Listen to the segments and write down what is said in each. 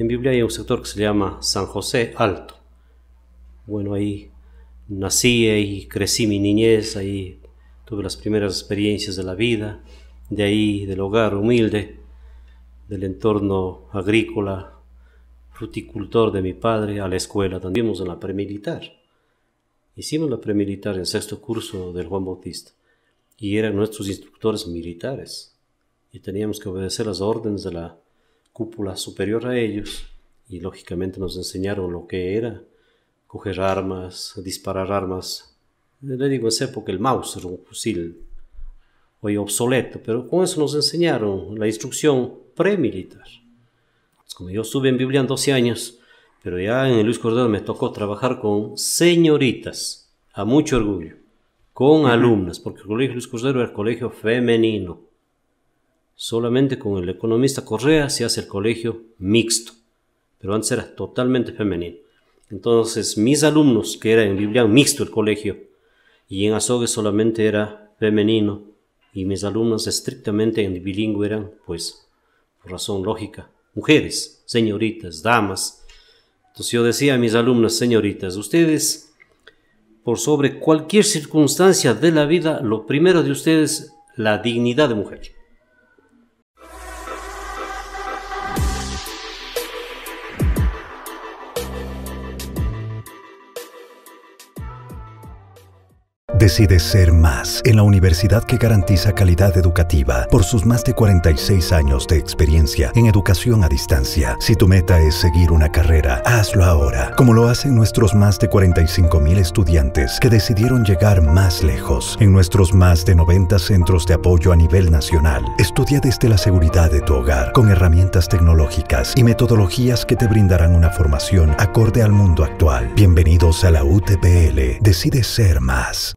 En Biblia hay un sector que se llama San José Alto. Bueno, ahí nací, y crecí mi niñez, ahí tuve las primeras experiencias de la vida, de ahí del hogar humilde, del entorno agrícola, fruticultor de mi padre, a la escuela también, en la premilitar. Hicimos la premilitar en sexto curso del Juan Bautista y eran nuestros instructores militares y teníamos que obedecer las órdenes de la cúpula superior a ellos y lógicamente nos enseñaron lo que era coger armas, disparar armas. Le digo en esa época el era un fusil hoy obsoleto, pero con eso nos enseñaron la instrucción pre premilitar. Como yo estuve en Biblia en 12 años, pero ya en el Luis Cordero me tocó trabajar con señoritas, a mucho orgullo, con alumnas, porque el Colegio Luis Cordero era el colegio femenino solamente con el economista Correa se hace el colegio mixto, pero antes era totalmente femenino. Entonces mis alumnos, que era en biblia mixto el colegio, y en Azogue solamente era femenino, y mis alumnos estrictamente en bilingüe eran, pues, por razón lógica, mujeres, señoritas, damas. Entonces yo decía a mis alumnas, señoritas, ustedes, por sobre cualquier circunstancia de la vida, lo primero de ustedes, la dignidad de mujer Decide ser más en la universidad que garantiza calidad educativa por sus más de 46 años de experiencia en educación a distancia. Si tu meta es seguir una carrera, hazlo ahora, como lo hacen nuestros más de 45 mil estudiantes que decidieron llegar más lejos en nuestros más de 90 centros de apoyo a nivel nacional. Estudia desde la seguridad de tu hogar con herramientas tecnológicas y metodologías que te brindarán una formación acorde al mundo actual. Bienvenidos a la UTPL. Decide ser más.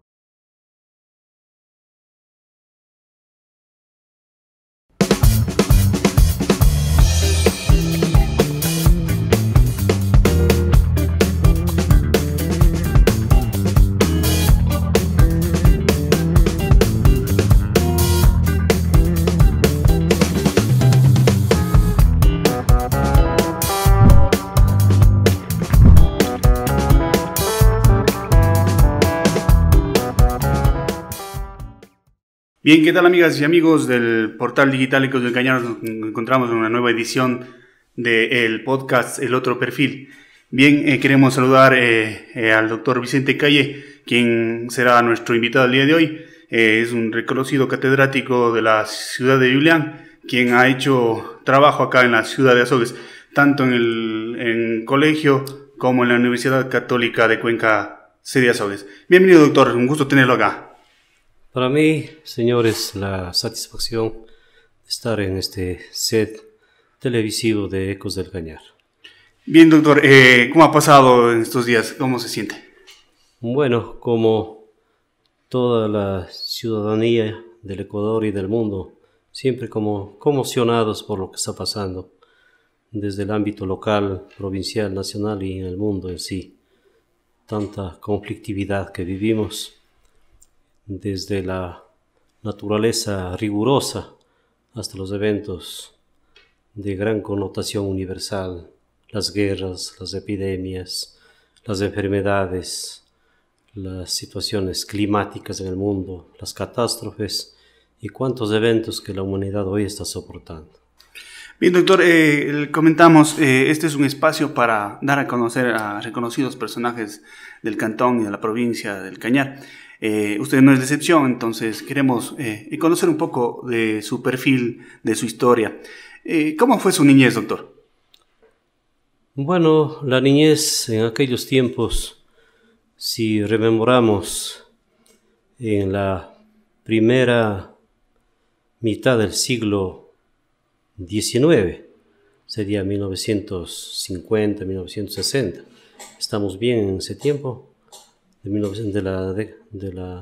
Bien, ¿qué tal amigas y amigos del portal digital Ecos del Cañar? Nos encontramos en una nueva edición del podcast El Otro Perfil. Bien, eh, queremos saludar eh, eh, al doctor Vicente Calle, quien será nuestro invitado el día de hoy. es un reconocido catedrático de la ciudad de Julián, quien ha hecho trabajo acá en la ciudad de Azogues, tanto en el colegio como en la Universidad Católica de Cuenca, sede Azogues. Bienvenido doctor, un gusto tenerlo acá. Para mí, señores, la satisfacción de estar en este set televisivo de Ecos del Cañar. Bien, doctor, eh, ¿cómo ha pasado en estos días? ¿Cómo se siente? Bueno, como toda la ciudadanía del Ecuador y del mundo, siempre como conmocionados por lo que está pasando desde el ámbito local, provincial, nacional y en el mundo en sí. Tanta conflictividad que vivimos desde la naturaleza rigurosa hasta los eventos de gran connotación universal, las guerras, las epidemias, las enfermedades, las situaciones climáticas en el mundo, las catástrofes y cuántos eventos que la humanidad hoy está soportando. Bien, doctor, eh, comentamos, eh, este es un espacio para dar a conocer a reconocidos personajes del cantón y de la provincia del Cañar. Eh, usted no es decepción, entonces queremos eh, conocer un poco de su perfil, de su historia. Eh, ¿Cómo fue su niñez, doctor? Bueno, la niñez en aquellos tiempos, si rememoramos en la primera mitad del siglo XIX, sería 1950, 1960, estamos bien en ese tiempo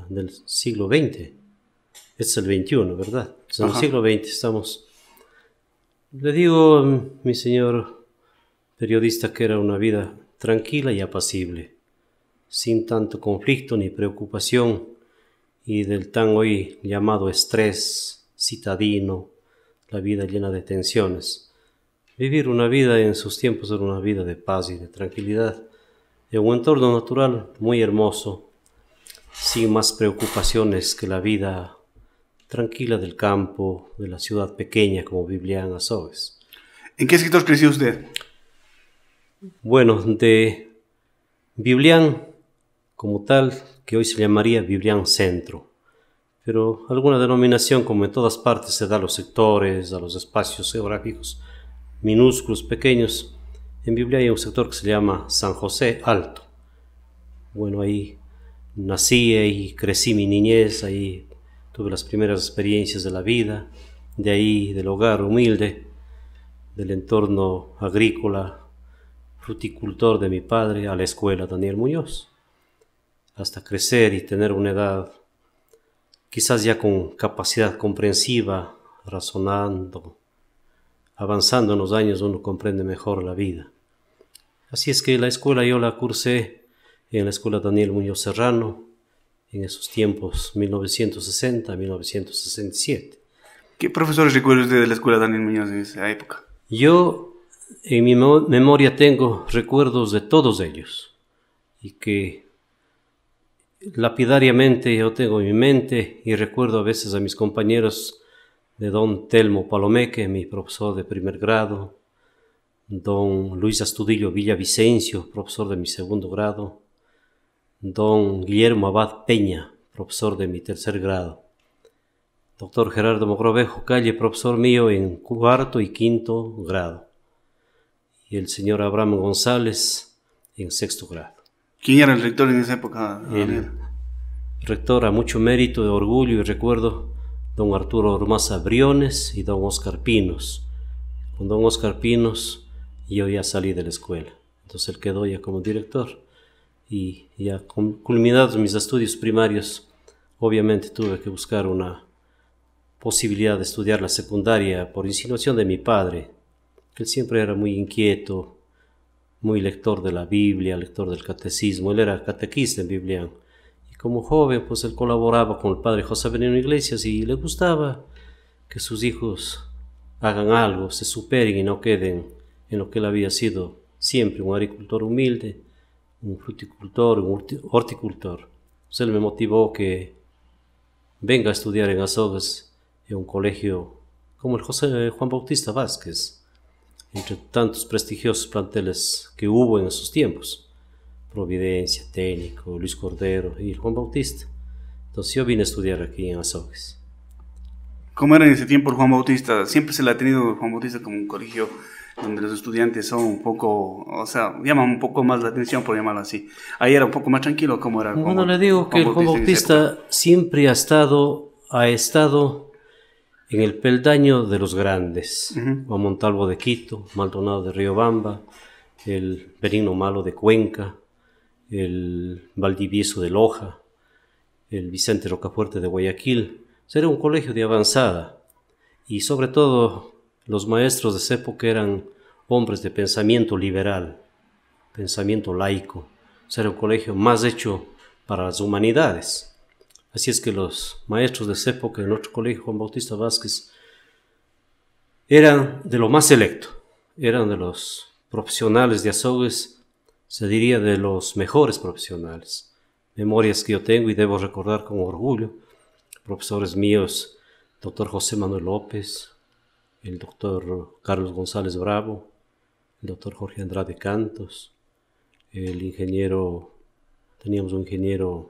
del siglo XX. Este es el XXI, ¿verdad? en el siglo XX estamos... Le digo, mi señor periodista, que era una vida tranquila y apacible, sin tanto conflicto ni preocupación y del tan hoy llamado estrés citadino, la vida llena de tensiones. Vivir una vida en sus tiempos era una vida de paz y de tranquilidad en un entorno natural muy hermoso, sin más preocupaciones que la vida tranquila del campo, de la ciudad pequeña como biblián en ¿En qué escritor creció usted? Bueno, de Biblián como tal, que hoy se llamaría Biblián Centro, pero alguna denominación como en todas partes se da a los sectores, a los espacios geográficos minúsculos, pequeños, en Biblia hay un sector que se llama San José Alto. Bueno, ahí nací y crecí mi niñez, ahí tuve las primeras experiencias de la vida, de ahí del hogar humilde, del entorno agrícola, fruticultor de mi padre, a la escuela Daniel Muñoz, hasta crecer y tener una edad quizás ya con capacidad comprensiva, razonando, avanzando en los años uno comprende mejor la vida. Así es que la escuela yo la cursé en la escuela Daniel Muñoz Serrano en esos tiempos 1960-1967. ¿Qué profesores recuerda usted de la escuela Daniel Muñoz en esa época? Yo en mi memoria tengo recuerdos de todos ellos y que lapidariamente yo tengo en mi mente y recuerdo a veces a mis compañeros de don Telmo Palomeque, mi profesor de primer grado, don Luis Astudillo Villavicencio, profesor de mi segundo grado, don Guillermo Abad Peña, profesor de mi tercer grado, doctor Gerardo Mogrovejo Calle, profesor mío en cuarto y quinto grado, y el señor Abraham González en sexto grado. ¿Quién era el rector en esa época? El rector a mucho mérito, de orgullo y recuerdo, don Arturo Ormaza Briones y don Oscar Pinos. Con don Oscar Pinos yo ya salí de la escuela, entonces él quedó ya como director. Y ya culminados mis estudios primarios, obviamente tuve que buscar una posibilidad de estudiar la secundaria por insinuación de mi padre, que siempre era muy inquieto, muy lector de la Biblia, lector del catecismo, él era catequista en biblia como joven, pues él colaboraba con el padre José Benino Iglesias y le gustaba que sus hijos hagan algo, se superen y no queden en lo que él había sido siempre, un agricultor humilde, un fruticultor, un horticultor. Pues él me motivó que venga a estudiar en Azogues, en un colegio como el José eh, Juan Bautista Vázquez, entre tantos prestigiosos planteles que hubo en esos tiempos. Providencia, Técnico, Luis Cordero y Juan Bautista. Entonces yo vine a estudiar aquí en Azogues. ¿Cómo era en ese tiempo el Juan Bautista? Siempre se le ha tenido Juan Bautista como un colegio donde los estudiantes son un poco, o sea, llaman un poco más la atención, por llamarlo así. Ahí era un poco más tranquilo, cómo era? Bueno, le digo que el Juan Bautista siempre ha estado, ha estado en el peldaño de los grandes, Juan Montalvo de Quito, Maldonado de Río Riobamba, el Benigno Malo de Cuenca, el Valdivieso de Loja, el Vicente Rocafuerte de Guayaquil. Era un colegio de avanzada y sobre todo los maestros de esa época eran hombres de pensamiento liberal, pensamiento laico. Era un colegio más hecho para las humanidades. Así es que los maestros de esa época en nuestro colegio Juan Bautista Vázquez eran de lo más selecto, eran de los profesionales de azogues se diría de los mejores profesionales. Memorias que yo tengo y debo recordar con orgullo. Profesores míos, doctor José Manuel López, el doctor Carlos González Bravo, el doctor Jorge Andrade Cantos, el ingeniero, teníamos un ingeniero,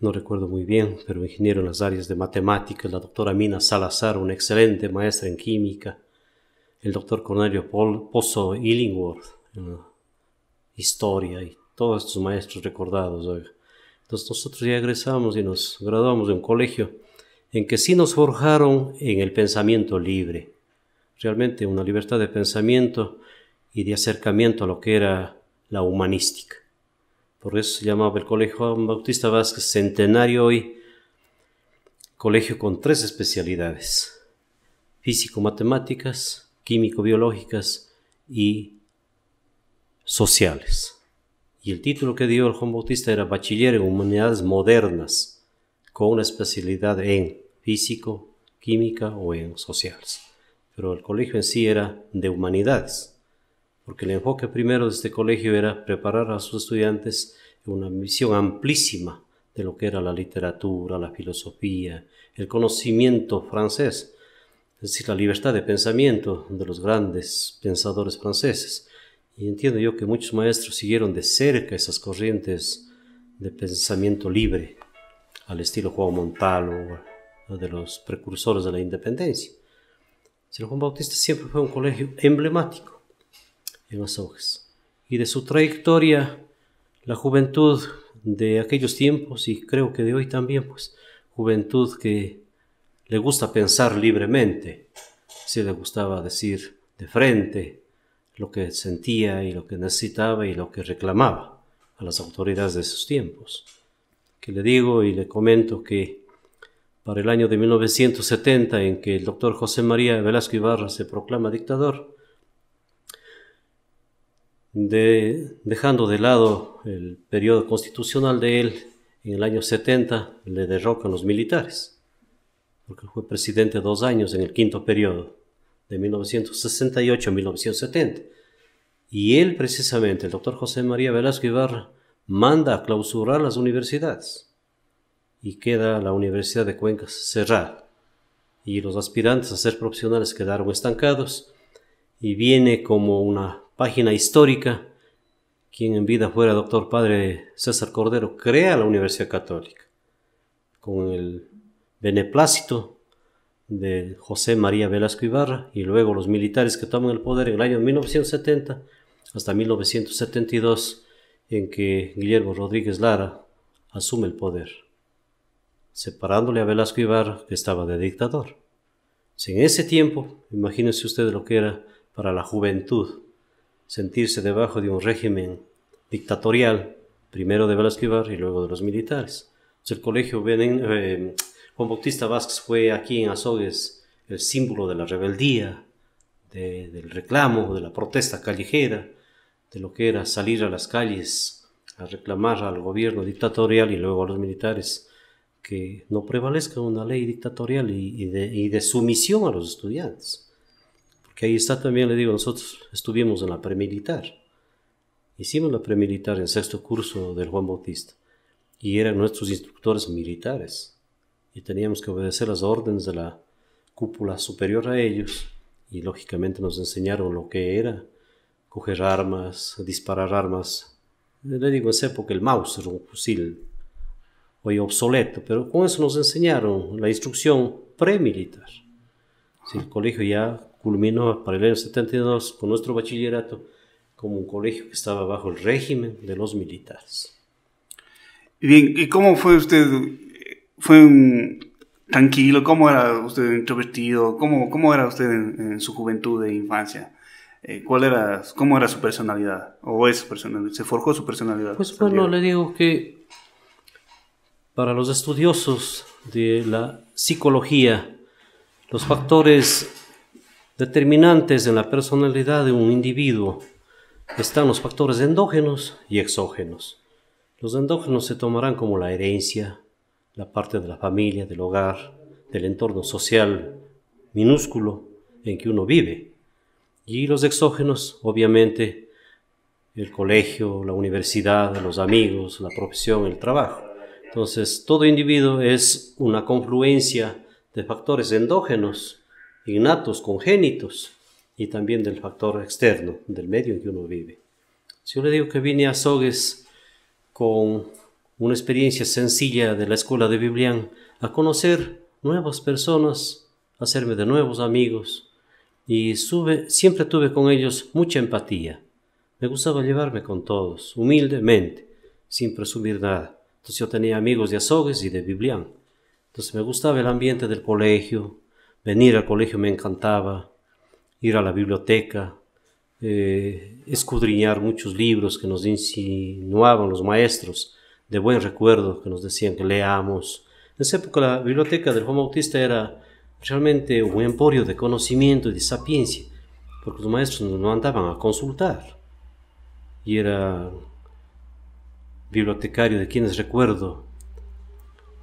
no recuerdo muy bien, pero ingeniero en las áreas de matemáticas, la doctora Mina Salazar, una excelente maestra en química, el doctor Cornelio Pozo Illingworth, historia y todos estos maestros recordados. Entonces nosotros ya egresamos y nos graduamos de un colegio en que sí nos forjaron en el pensamiento libre, realmente una libertad de pensamiento y de acercamiento a lo que era la humanística. Por eso se llamaba el Colegio Juan Bautista Vázquez Centenario hoy, colegio con tres especialidades, físico-matemáticas, químico-biológicas y sociales. Y el título que dio el Juan Bautista era Bachiller en Humanidades Modernas, con una especialidad en físico, química o en sociales. Pero el colegio en sí era de humanidades, porque el enfoque primero de este colegio era preparar a sus estudiantes en una visión amplísima de lo que era la literatura, la filosofía, el conocimiento francés, es decir, la libertad de pensamiento de los grandes pensadores franceses. Y entiendo yo que muchos maestros siguieron de cerca esas corrientes de pensamiento libre, al estilo Juan Montal o de los precursores de la independencia. San Juan Bautista siempre fue un colegio emblemático en las hojas. Y de su trayectoria, la juventud de aquellos tiempos y creo que de hoy también, pues, juventud que le gusta pensar libremente, si le gustaba decir de frente, lo que sentía y lo que necesitaba y lo que reclamaba a las autoridades de sus tiempos. Que le digo y le comento que para el año de 1970 en que el doctor José María Velasco Ibarra se proclama dictador, dejando de lado el periodo constitucional de él, en el año 70 le derrocan los militares, porque fue presidente dos años en el quinto periodo, de 1968 a 1970. Y él precisamente, el doctor José María Velasco Ibarra, manda a clausurar las universidades. Y queda la Universidad de Cuenca cerrada. Y los aspirantes a ser profesionales quedaron estancados. Y viene como una página histórica quien en vida fuera doctor padre César Cordero, crea la Universidad Católica con el beneplácito de José María Velasco Ibarra y luego los militares que toman el poder en el año 1970 hasta 1972, en que Guillermo Rodríguez Lara asume el poder, separándole a Velasco Ibar, que estaba de dictador. en ese tiempo, imagínense ustedes lo que era para la juventud sentirse debajo de un régimen dictatorial, primero de Velasco Ibar y luego de los militares. el colegio eh, Juan Bautista Vázquez fue aquí en Azogues el símbolo de la rebeldía, del reclamo, de la protesta callejera, de lo que era salir a las calles a reclamar al gobierno dictatorial y luego a los militares que no prevalezca una ley dictatorial y, de, y de, sumisión a los estudiantes. Porque ahí está también, le digo, nosotros estuvimos en la premilitar. Hicimos la premilitar en sexto curso del Juan Bautista y eran nuestros instructores militares y teníamos que obedecer las órdenes de la cúpula superior a ellos y lógicamente nos enseñaron lo que era coger armas, disparar armas. Le digo en esa época el Mauser, un fusil hoy obsoleto, pero con eso nos enseñaron la instrucción premilitar. Si el colegio ya culminó para el año 72 con nuestro bachillerato como un colegio que estaba bajo el régimen de los militares. Bien, ¿y cómo fue usted? ¿Fue un tranquilo? ¿Cómo era usted introvertido? ¿Cómo, cómo era usted en, su juventud e infancia? Eh, ¿Cuál era, cómo era su personalidad? ¿O personalidad? ¿Se forjó su personalidad? Pues bueno, pues, le digo que para los estudiosos de la psicología, los factores determinantes en la personalidad de un individuo están los factores endógenos y exógenos. Los endógenos se tomarán como la herencia, la parte de la familia, del hogar, del entorno social minúsculo en que uno vive. Y los exógenos, obviamente, el colegio, la universidad, los amigos, la profesión, el trabajo. Entonces, todo individuo es una confluencia de factores endógenos, innatos, congénitos, y también del factor externo, del medio en que uno vive. Si yo le digo que vine a Sogues con una experiencia sencilla de la escuela de Biblián, a conocer nuevas personas, hacerme de nuevos amigos y siempre tuve con ellos mucha empatía. Me gustaba llevarme con todos, humildemente, sin presumir nada. Entonces yo tenía amigos de Azogues y de Biblián. Entonces me gustaba el ambiente del colegio, venir al colegio me encantaba, ir a la biblioteca, eh, escudriñar muchos libros que nos insinuaban los maestros de buen recuerdo que nos decían que leamos. En esa época la biblioteca del Juan Bautista era realmente un emporio de conocimiento y de sapiencia, porque los maestros no andaban a consultar. Y era bibliotecario de quienes recuerdo,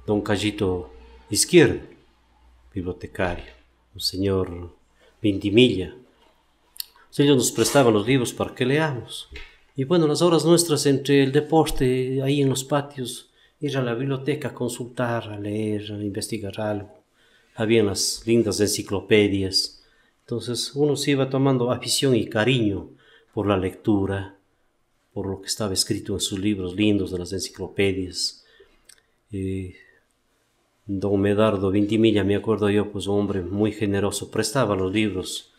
don Callito Izquierdo, bibliotecario, un señor ...Vindimilla... ellos nos prestaban los libros para que leamos. Y bueno, las horas nuestras entre el deporte, ahí en los patios, ir a la biblioteca a consultar, a leer, a investigar algo. Habían las lindas enciclopedias. Entonces uno se iba tomando afición y cariño por la lectura, por lo que estaba escrito en sus libros lindos de las enciclopedias. Eh, don Medardo Vintimilla, me acuerdo yo, pues hombre muy generoso, prestaba los libros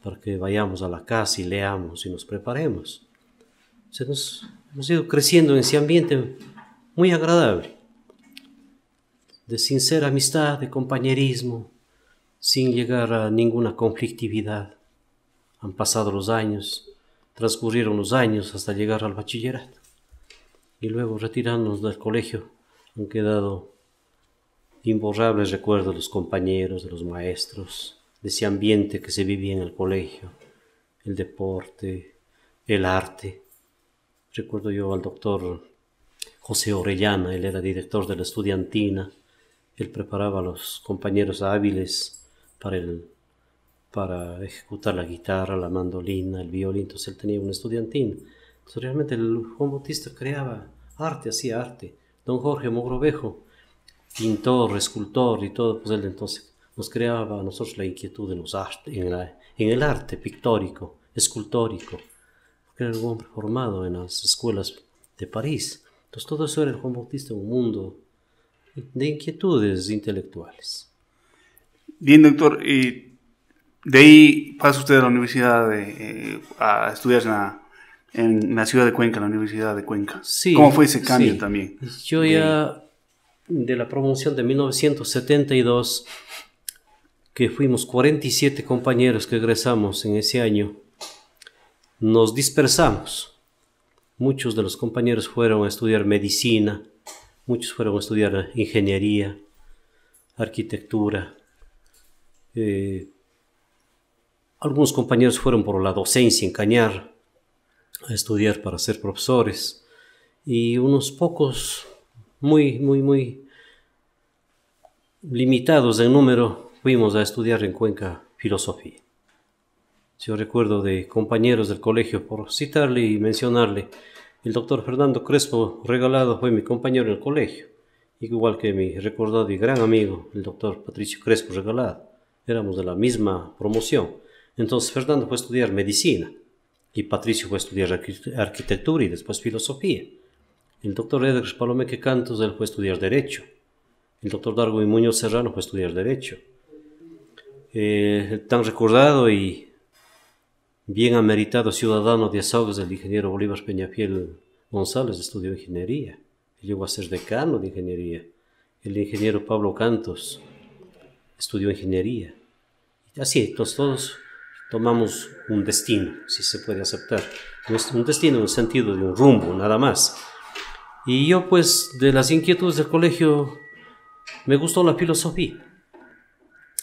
para que vayamos a la casa y leamos y nos preparemos hemos ido creciendo en ese ambiente muy agradable, de sincera amistad, de compañerismo, sin llegar a ninguna conflictividad. Han pasado los años, transcurrieron los años hasta llegar al bachillerato y luego retirándonos del colegio han quedado imborrables recuerdos de los compañeros, de los maestros, de ese ambiente que se vivía en el colegio, el deporte, el arte recuerdo yo al doctor José Orellana, él era director de la estudiantina, él preparaba a los compañeros hábiles para, el, para ejecutar la guitarra, la mandolina, el violín, entonces él tenía un estudiantino. Entonces realmente el Juan Bautista creaba arte, hacía arte. Don Jorge Mogrovejo, pintor, escultor y todo, pues él entonces nos creaba a nosotros la inquietud en, los en el arte pictórico, escultórico que era un hombre formado en las escuelas de París. Entonces todo eso era el Juan Bautista, un mundo de inquietudes intelectuales. Bien, doctor, y de ahí pasa usted a la universidad eh, a estudiar en la, ciudad de Cuenca, la Universidad de Cuenca. Sí, ¿Cómo fue ese cambio también? Yo ya de la promoción de 1972, que fuimos 47 compañeros que egresamos en ese año, nos dispersamos. Muchos de los compañeros fueron a estudiar medicina, muchos fueron a estudiar ingeniería, arquitectura. Eh, algunos compañeros fueron por la docencia en Cañar a estudiar para ser profesores y unos pocos muy, muy, muy limitados en número fuimos a estudiar en Cuenca filosofía yo recuerdo de compañeros del colegio, por citarle y mencionarle, el doctor Fernando Crespo Regalado fue mi compañero en el colegio, igual que mi recordado y gran amigo, el doctor Patricio Crespo Regalado. Éramos de la misma promoción. Entonces Fernando fue a estudiar medicina y Patricio fue a estudiar arquitectura y después filosofía. El doctor Edgar Palomeque Cantos, él fue a estudiar derecho. El doctor Dargo y Muñoz Serrano fue a estudiar derecho. Eh, tan recordado y bien ameritado ciudadano de Azogues, el ingeniero Bolívar Peñafiel González estudió ingeniería. Llegó a ser decano de ingeniería. El ingeniero Pablo Cantos estudió ingeniería. Así, todos, todos tomamos un destino, si se puede aceptar. Un destino un sentido de un rumbo, nada más. Y yo, pues, de las inquietudes del colegio, me gustó la filosofía.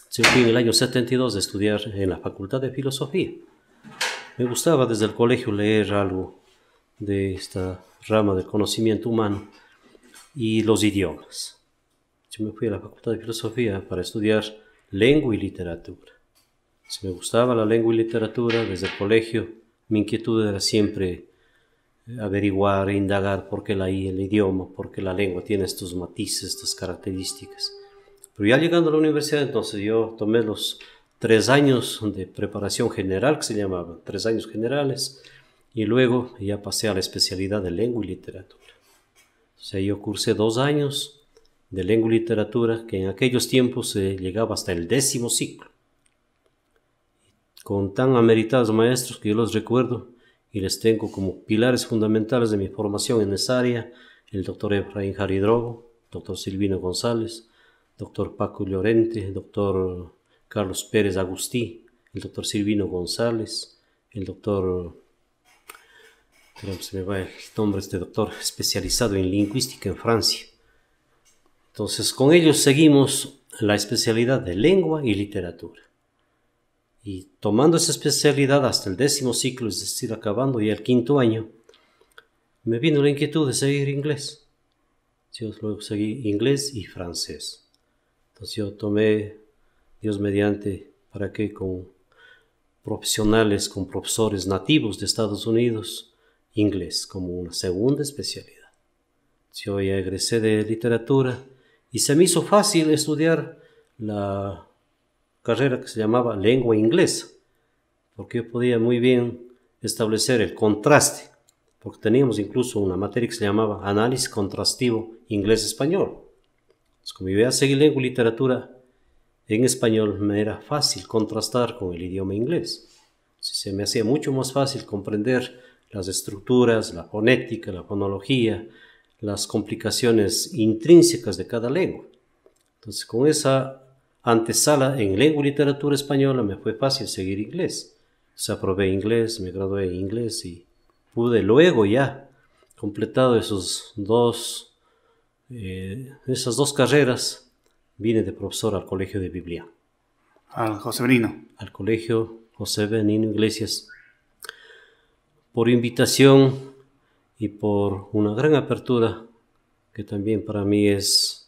Se en el año 72 a estudiar en la Facultad de Filosofía. Me gustaba desde el colegio leer algo de esta rama del conocimiento humano y los idiomas. Yo me fui a la Facultad de Filosofía para estudiar lengua y literatura. Si me gustaba la lengua y literatura desde el colegio, mi inquietud era siempre averiguar e indagar por qué la I, el idioma, por qué la lengua tiene estos matices, estas características. Pero ya llegando a la universidad, entonces yo tomé los tres años de preparación general, que se llamaba, tres años generales, y luego ya pasé a la especialidad de lengua y literatura. O sea, yo cursé dos años de lengua y literatura, que en aquellos tiempos se llegaba hasta el décimo ciclo, con tan ameritados maestros que yo los recuerdo y les tengo como pilares fundamentales de mi formación en esa área, el doctor Efraín Jaridrogo, doctor Silvino González, doctor Paco Llorente, doctor Carlos Pérez Agustí, el doctor Silvino González, el doctor, se me va el nombre de este doctor, especializado en lingüística en Francia. Entonces, con ellos seguimos la especialidad de lengua y literatura. Y tomando esa especialidad hasta el décimo ciclo, es decir, acabando ya el quinto año, me vino la inquietud de seguir inglés. Yo luego seguí inglés y francés. Entonces yo tomé Dios mediante, para que con profesionales, con profesores nativos de Estados Unidos, inglés como una segunda especialidad. Yo ya egresé de literatura y se me hizo fácil estudiar la carrera que se llamaba lengua inglesa, porque yo podía muy bien establecer el contraste, porque teníamos incluso una materia que se llamaba análisis contrastivo inglés-español. Entonces, como idea seguir seguir lengua y literatura en español me era fácil contrastar con el idioma inglés. Se me hacía mucho más fácil comprender las estructuras, la fonética, la fonología, las complicaciones intrínsecas de cada lengua. Entonces, con esa antesala en lengua y literatura española me fue fácil seguir inglés. se aprobé inglés, me gradué en inglés y pude luego ya, completado esos dos, eh, esas dos carreras, Vine de profesor al colegio de Biblia. Al José Benino. Al colegio José Benino Iglesias. Por invitación y por una gran apertura que también para mí es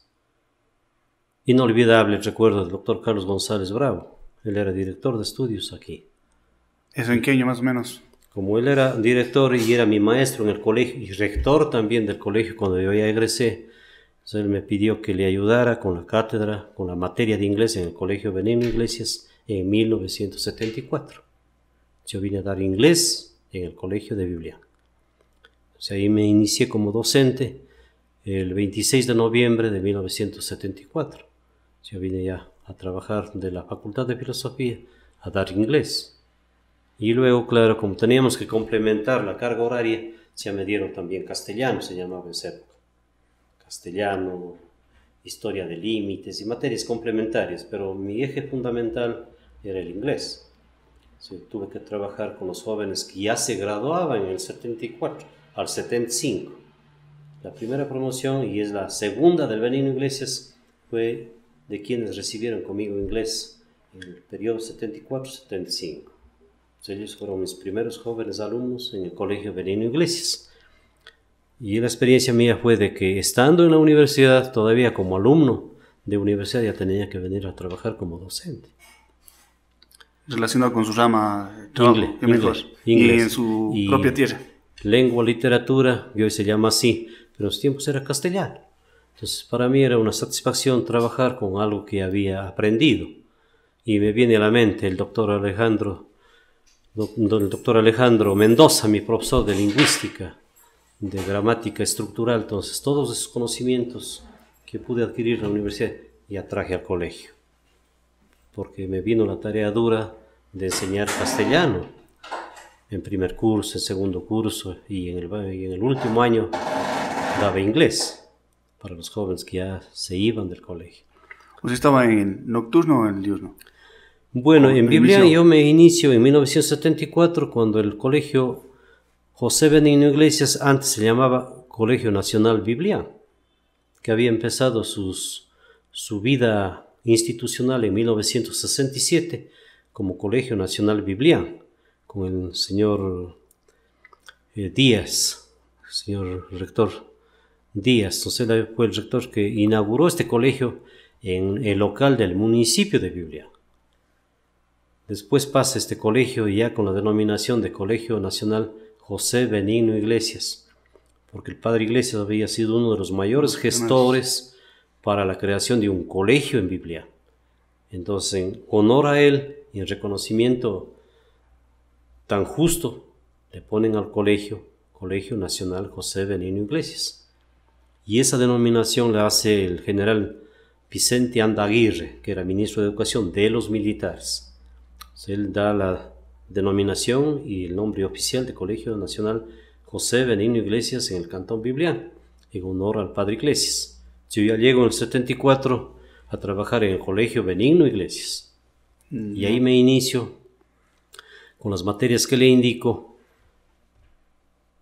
inolvidable el recuerdo del doctor Carlos González Bravo. Él era director de estudios aquí. ¿Eso en qué año más o menos? Como él era director y era mi maestro en el colegio y rector también del colegio cuando yo ya egresé, entonces él me pidió que le ayudara con la cátedra, con la materia de inglés en el Colegio Benigno Iglesias en 1974. Yo vine a dar inglés en el Colegio de Biblia. Entonces ahí me inicié como docente el 26 de noviembre de 1974. Yo vine ya a trabajar de la Facultad de Filosofía a dar inglés. Y luego, claro, como teníamos que complementar la carga horaria, se me dieron también castellano, se llamaba en esa castellano, historia de límites y materias complementarias, pero mi eje fundamental era el inglés. tuve que trabajar con los jóvenes que ya se graduaban en el 74 al 75. La primera promoción y es la segunda del Benino Iglesias fue de quienes recibieron conmigo inglés en el periodo 74-75. Ellos fueron mis primeros jóvenes alumnos en el Colegio Benino Iglesias. Y la experiencia mía fue de que estando en la universidad, todavía como alumno de universidad, ya tenía que venir a trabajar como docente. Relacionado con su rama, inglés, y en su propia tierra. Lengua, literatura, que hoy se llama así, pero en los tiempos era castellano. Entonces, para mí era una satisfacción trabajar con algo que había aprendido. Y me viene a la mente el doctor Alejandro, el doctor Alejandro Mendoza, mi profesor de lingüística de gramática estructural. Entonces, todos esos conocimientos que pude adquirir en la universidad ya traje al colegio, porque me vino la tarea dura de enseñar castellano en primer curso, en segundo curso y en el, en el último año daba inglés para los jóvenes que ya se iban del colegio. ¿Usted estaba en nocturno o en diurno? Bueno, en Biblia yo me inicio en 1974 cuando el colegio José Benigno Iglesias antes se llamaba Colegio Nacional Biblia, que había empezado su vida institucional en 1967 como Colegio Nacional Biblia, con el señor eh, Díaz, señor rector Díaz. Entonces fue el rector que inauguró este colegio en el local del municipio de Biblia. Después pasa este colegio ya con la denominación de Colegio Nacional José Benigno Iglesias, porque el padre Iglesias había sido uno de los mayores gestores para la creación de un colegio en Biblia. Entonces, en honor a él y en reconocimiento tan justo, le ponen al colegio, Colegio Nacional José Benigno Iglesias. Y esa denominación la hace el general Vicente Andaguirre, que era ministro de Educación de los militares. Entonces, él da la denominación y el nombre oficial de Colegio Nacional José Benigno Iglesias en el Cantón Biblia en honor al Padre Iglesias. Yo ya llego en el 74 a trabajar en el Colegio Benigno Iglesias. Y ahí me inicio con las materias que le indico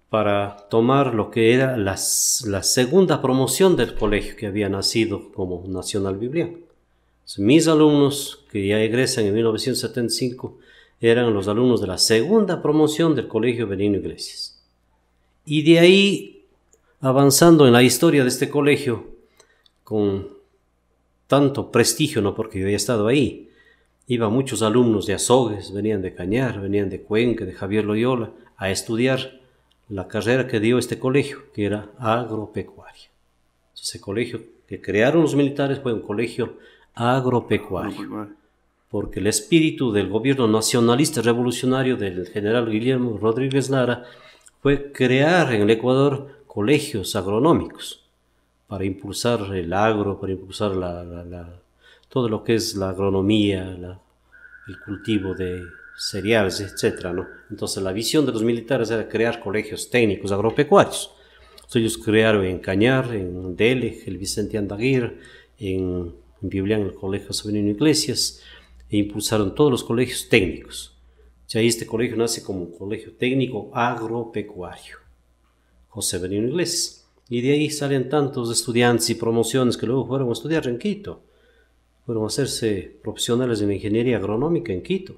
para tomar lo que era las, la segunda promoción del colegio que había nacido como Nacional Biblia. mis alumnos que ya egresan en 1975 eran los alumnos de la segunda promoción del Colegio Benigno Iglesias. Y de ahí, avanzando en la historia de este colegio, con tanto prestigio, no porque yo había estado ahí, iban muchos alumnos de Azogues, venían de Cañar, venían de Cuenca, de Javier Loyola, a estudiar la carrera que dio este colegio, que era agropecuaria. ese colegio que crearon los militares fue un colegio agropecuario porque el espíritu del gobierno nacionalista revolucionario del general Guillermo Rodríguez Lara fue crear en el Ecuador colegios agronómicos para impulsar el agro, para impulsar todo lo que es la agronomía, el cultivo de cereales, etc. Entonces la visión de los militares era crear colegios técnicos agropecuarios. Entonces, ellos crearon en Cañar, en Delej, el Vicente Andaguir, en, en Biblián el Colegio soberino Iglesias, e impulsaron todos los colegios técnicos. Ya este colegio nace como un colegio técnico agropecuario. José en Inglés. Y de ahí salen tantos estudiantes y promociones que luego fueron a estudiar en Quito. Fueron a hacerse profesionales en ingeniería agronómica en Quito,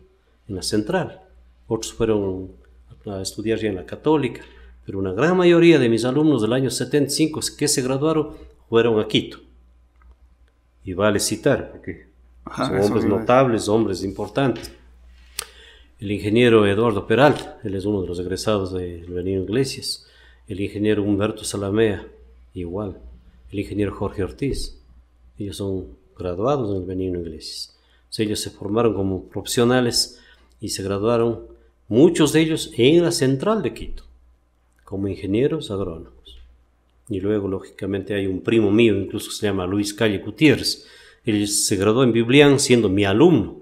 en la central. Otros fueron a estudiar en la católica. Pero una gran mayoría de mis alumnos del año 75 que se graduaron fueron a Quito. Y vale citar, porque son hombres notables, hombres importantes. El ingeniero Eduardo Peral, él es uno de los egresados del Benigno Iglesias. El ingeniero Humberto Salamea, igual. El ingeniero Jorge Ortiz, ellos son graduados en el Benigno Iglesias. ellos se formaron como profesionales y se graduaron, muchos de ellos, en la central de Quito, como ingenieros agrónomos. Y luego, lógicamente, hay un primo mío, incluso se llama Luis Calle Gutiérrez, él se graduó en Biblián siendo mi alumno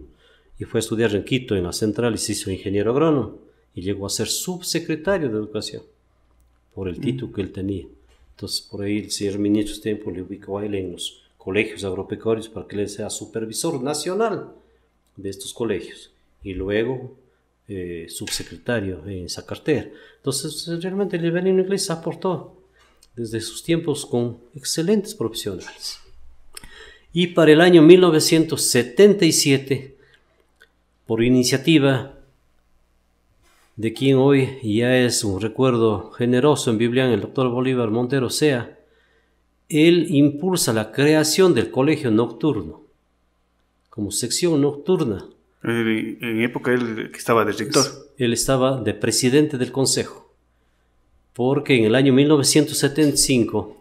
y fue a estudiar en Quito, en la central, y se hizo ingeniero agrónomo y llegó a ser subsecretario de educación por el mm. título que él tenía. Entonces, por ahí el señor ministro Tempo le ubicó a él en los colegios agropecuarios para que él sea supervisor nacional de estos colegios y luego eh, subsecretario en esa cartera. Entonces, realmente el de Inglés aportó desde sus tiempos con excelentes profesionales y para el año 1977, por iniciativa de quien hoy ya es un recuerdo generoso en Biblia, el doctor Bolívar Montero Sea, él impulsa la creación del colegio nocturno, como sección nocturna. En época él estaba de director Él estaba de presidente del consejo, porque en el año 1975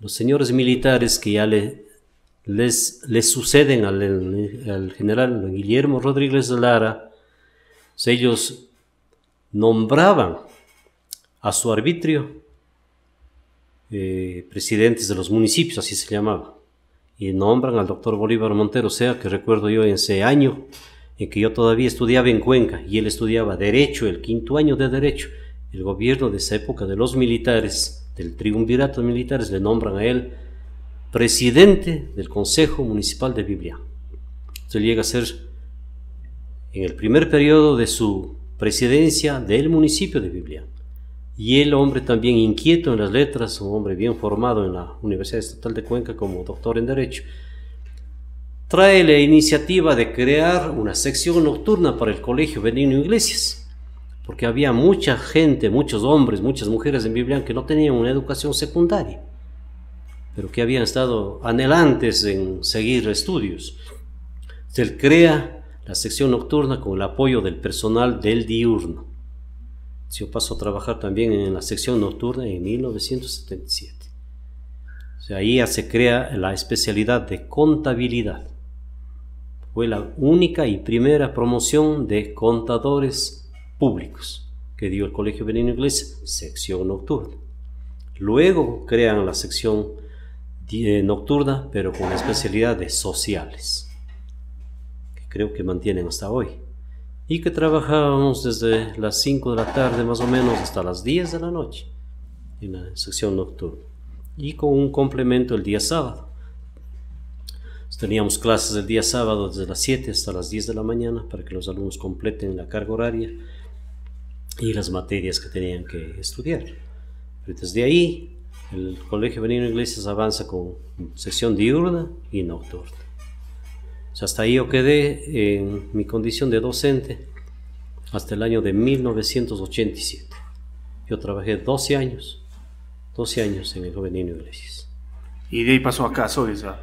los señores militares que ya le les, suceden al, general Guillermo Rodríguez de Lara, pues ellos nombraban a su arbitrio eh, presidentes de los municipios, así se llamaba, y nombran al doctor Bolívar Montero, o sea que recuerdo yo en ese año en que yo todavía estudiaba en Cuenca y él estudiaba derecho, el quinto año de derecho, el gobierno de esa época de los militares, del triunvirato de militares, le nombran a él presidente del Consejo Municipal de Biblia. Esto llega a ser en el primer periodo de su presidencia del municipio de Biblia. Y el hombre también inquieto en las letras, un hombre bien formado en la Universidad Estatal de Cuenca como doctor en Derecho, trae la iniciativa de crear una sección nocturna para el colegio Benigno Iglesias, porque había mucha gente, muchos hombres, muchas mujeres en Biblia que no tenían una educación secundaria pero que habían estado anhelantes en seguir estudios. Se crea la sección nocturna con el apoyo del personal del diurno. Yo paso a trabajar también en la sección nocturna en 1977. sea, ahí ya se crea la especialidad de contabilidad. Fue la única y primera promoción de contadores públicos que dio el Colegio Benigno Inglés, sección nocturna. Luego crean la sección eh, nocturna, pero con especialidades sociales, que creo que mantienen hasta hoy, y que trabajábamos desde las 5 de la tarde más o menos hasta las 10 de la noche en la sección nocturna, y con un complemento el día sábado. Teníamos clases el día sábado desde las 7 hasta las 10 de la mañana para que los alumnos completen la carga horaria y las materias que tenían que estudiar. Pero desde ahí el Colegio Benigno Iglesias avanza con sesión diurna y nocturna. hasta ahí yo quedé en mi condición de docente hasta el año de 1987. Yo trabajé 12 años, 12 años en el Benigno Iglesias. ¿Y de ahí pasó acaso, esa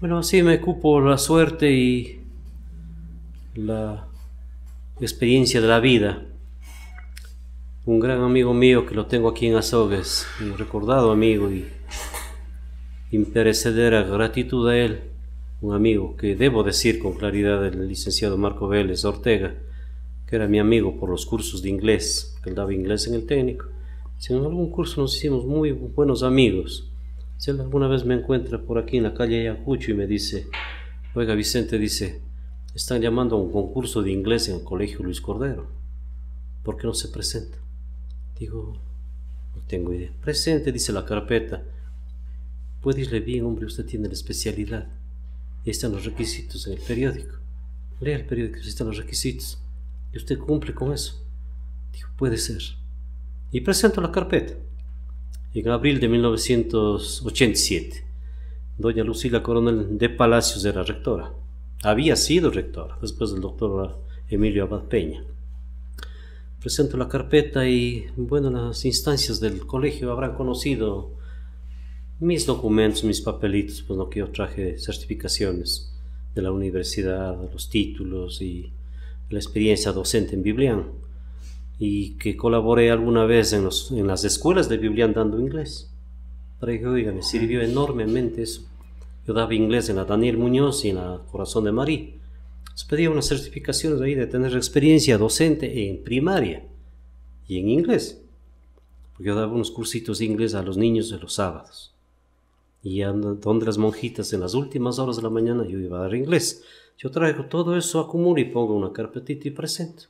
Bueno, así me cupo la suerte y la experiencia de la vida un gran amigo mío que lo tengo aquí en Azogues, un recordado amigo y imperecedera gratitud a él, un amigo que debo decir con claridad el licenciado Marco Vélez Ortega, que era mi amigo por los cursos de inglés, que él daba inglés en el técnico, Si en algún curso nos hicimos muy buenos amigos. Si él alguna vez me encuentra por aquí en la calle Ayacucho y me dice, oiga Vicente, dice, están llamando a un concurso de inglés en el Colegio Luis Cordero, ¿por qué no se presenta? Digo, no tengo idea. Presente, dice la carpeta. Puede irle bien, hombre, usted tiene la especialidad. Y están los requisitos en el periódico. Lea el periódico, están los requisitos. Y usted cumple con eso. Digo, puede ser. Y presento la carpeta. En abril de 1987, doña Lucila Coronel de Palacios era rectora. Había sido rectora después del doctor Emilio Abad Peña presento la carpeta y, bueno, las instancias del colegio habrán conocido mis documentos, mis papelitos, pues lo que yo traje, certificaciones de la universidad, los títulos y la experiencia docente en Biblián. Y que colaboré alguna vez en, las escuelas de Biblián dando inglés. Para que, oigan, me sirvió enormemente eso. Yo daba inglés en la Daniel Muñoz y en la Corazón de María se pedía una certificación de ahí de tener experiencia docente en primaria y en inglés. yo daba unos cursitos de inglés a los niños de los sábados. Y donde las monjitas en las últimas horas de la mañana yo iba a dar inglés. Yo traigo todo eso, acumulo y pongo una carpetita y presento.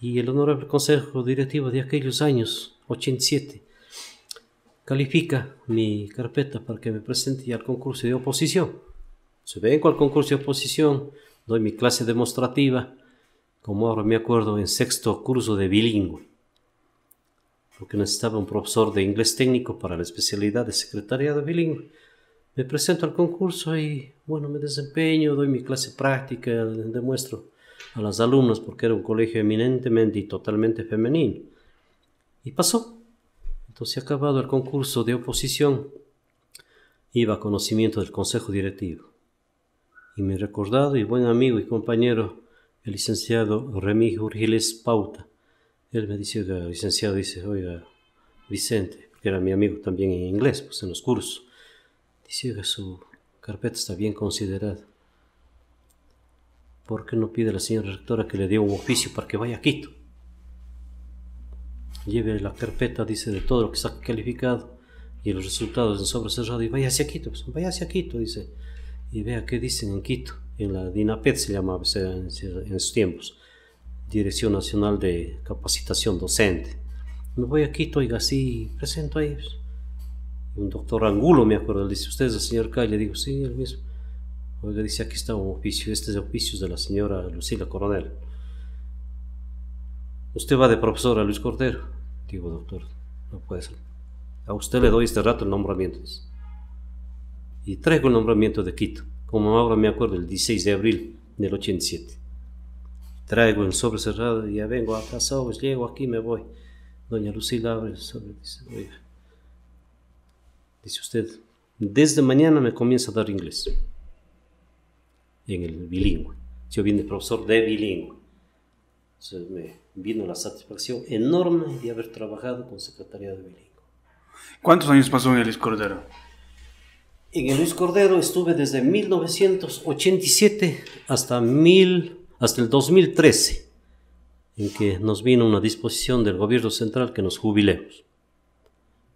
Y el honorable consejo directivo de aquellos años, 87, califica mi carpeta para que me presente al concurso de oposición. Se vengo al concurso de oposición, doy mi clase demostrativa, como ahora me acuerdo, en sexto curso de bilingüe, porque necesitaba un profesor de inglés técnico para la especialidad de secretaría de bilingüe. Me presento al concurso y, bueno, me desempeño, doy mi clase práctica, demuestro a las alumnas, porque era un colegio eminentemente y totalmente femenino. Y pasó. Entonces, acabado el concurso de oposición, iba a conocimiento del Consejo Directivo y mi recordado y buen amigo y compañero, el licenciado Remigio Urgiles Pauta. Él me dice, oiga, licenciado, dice, oiga, Vicente, que era mi amigo también en inglés, pues en los cursos. Dice, que su carpeta está bien considerada. ¿Por qué no pide a la señora rectora que le dé un oficio para que vaya a Quito? Lleve la carpeta, dice, de todo lo que está calificado y los resultados en sobre cerrado y vaya hacia Quito, pues, vaya hacia Quito, dice y vea qué dicen en Quito, en la DINAPED se llamaba en, sus tiempos, Dirección Nacional de Capacitación Docente. Me voy a Quito, y así presento ahí Un doctor Angulo, me acuerdo, le dice, ¿usted es el señor K? le digo, sí, el mismo. Oiga, dice, aquí está un oficio, este es el oficio de la señora Lucila Coronel. Usted va de profesora Luis Cordero. Digo, doctor, no puede ser. A usted le doy este rato el nombramiento. Dice y traigo el nombramiento de Quito, como ahora me acuerdo, el 16 de abril del 87. Traigo el sobre cerrado y ya vengo a pues llego aquí, me voy. Doña Lucila abre el sobre dice, oiga, dice usted, desde mañana me comienza a dar inglés en el bilingüe. Yo vine profesor de bilingüe. Entonces me vino la satisfacción enorme de haber trabajado con Secretaría de Bilingüe. ¿Cuántos años pasó en el Cordero? En Luis Cordero estuve desde 1987 hasta, el 2013, en que nos vino una disposición del gobierno central que nos jubilemos.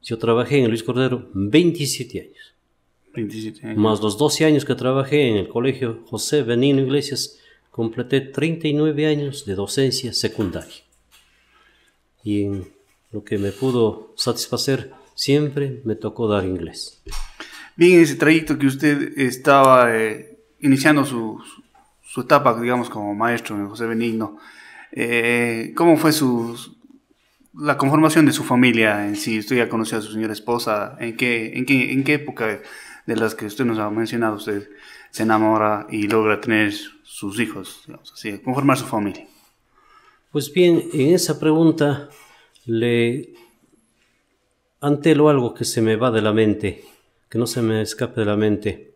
Yo trabajé en Luis Cordero 27 años. Más los 12 años que trabajé en el colegio José Benino Iglesias, completé 39 años de docencia secundaria. Y en lo que me pudo satisfacer, siempre me tocó dar inglés bien en ese trayecto que usted estaba eh, iniciando su, su, etapa, digamos, como maestro José Benigno. Eh, ¿Cómo fue su, la conformación de su familia en sí? Usted ya conoció a su señora esposa. ¿En qué, en qué, en qué época de las que usted nos ha mencionado usted se enamora y logra tener sus hijos, digamos así, conformar su familia? Pues bien, en esa pregunta le antelo algo que se me va de la mente que no se me escape de la mente.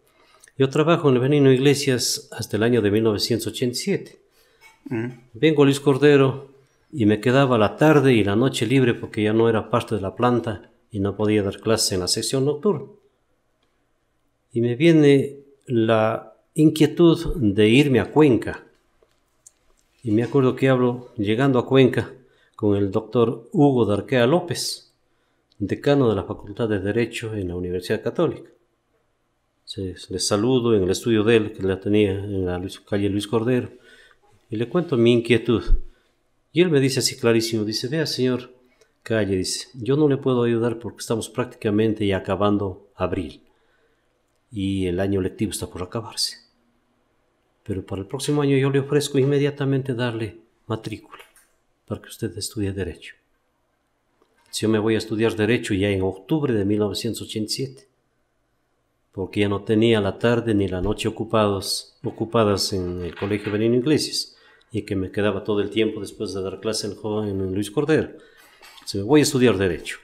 Yo trabajo en el Benino Iglesias hasta el año de 1987. Mm. Vengo Luis Cordero y me quedaba la tarde y la noche libre porque ya no era parte de la planta y no podía dar clase en la sección nocturna. Y me viene la inquietud de irme a Cuenca. Y me acuerdo que hablo llegando a Cuenca con el doctor Hugo Darquea López decano de la Facultad de Derecho en la Universidad Católica. les saludo en el estudio de él, que la tenía en la calle Luis Cordero, y le cuento mi inquietud. Y él me dice así clarísimo, dice, vea señor, calle, dice, yo no le puedo ayudar porque estamos prácticamente ya acabando abril y el año lectivo está por acabarse. Pero para el próximo año yo le ofrezco inmediatamente darle matrícula para que usted estudie derecho yo me voy a estudiar Derecho ya en octubre de 1987, porque ya no tenía la tarde ni la noche ocupados, ocupadas en el Colegio Benigno Iglesias, y que me quedaba todo el tiempo después de dar clase en, en Luis Cordero. si me voy a estudiar Derecho.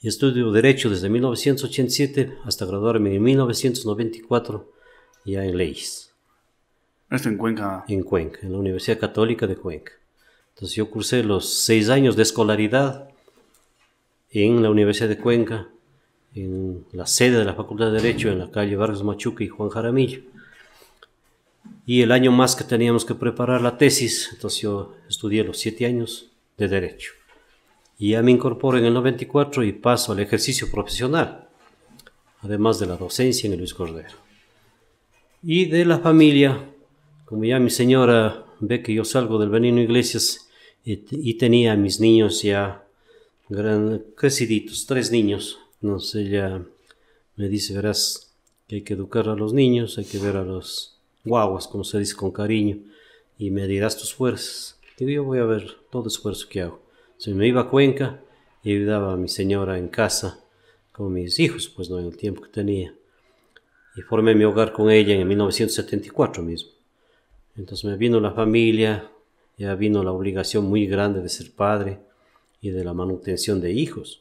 Y estudio Derecho desde 1987 hasta graduarme en 1994 ya en Leyes. ¿Esto en Cuenca? En Cuenca, en la Universidad Católica de Cuenca. Entonces yo cursé los seis años de escolaridad en la Universidad de Cuenca, en la sede de la Facultad de Derecho, en la calle Vargas Machuca y Juan Jaramillo. Y el año más que teníamos que preparar la tesis, entonces yo estudié los siete años de Derecho. Y ya me incorporo en el 94 y paso al ejercicio profesional, además de la docencia en el Luis Cordero. Y de la familia, como ya mi señora ve que yo salgo del Benino Iglesias y, eh, y tenía a mis niños ya gran, creciditos, tres niños. Entonces ella me dice, verás, que hay que educar a los niños, hay que ver a los guaguas, como se dice con cariño, y me dirás tus fuerzas. y yo voy a ver todo el esfuerzo que hago. Entonces me iba a Cuenca y ayudaba a mi señora en casa con mis hijos, pues no en el tiempo que tenía. Y formé mi hogar con ella en 1974 mismo. Entonces me vino la familia, ya vino la obligación muy grande de ser padre y de la manutención de hijos.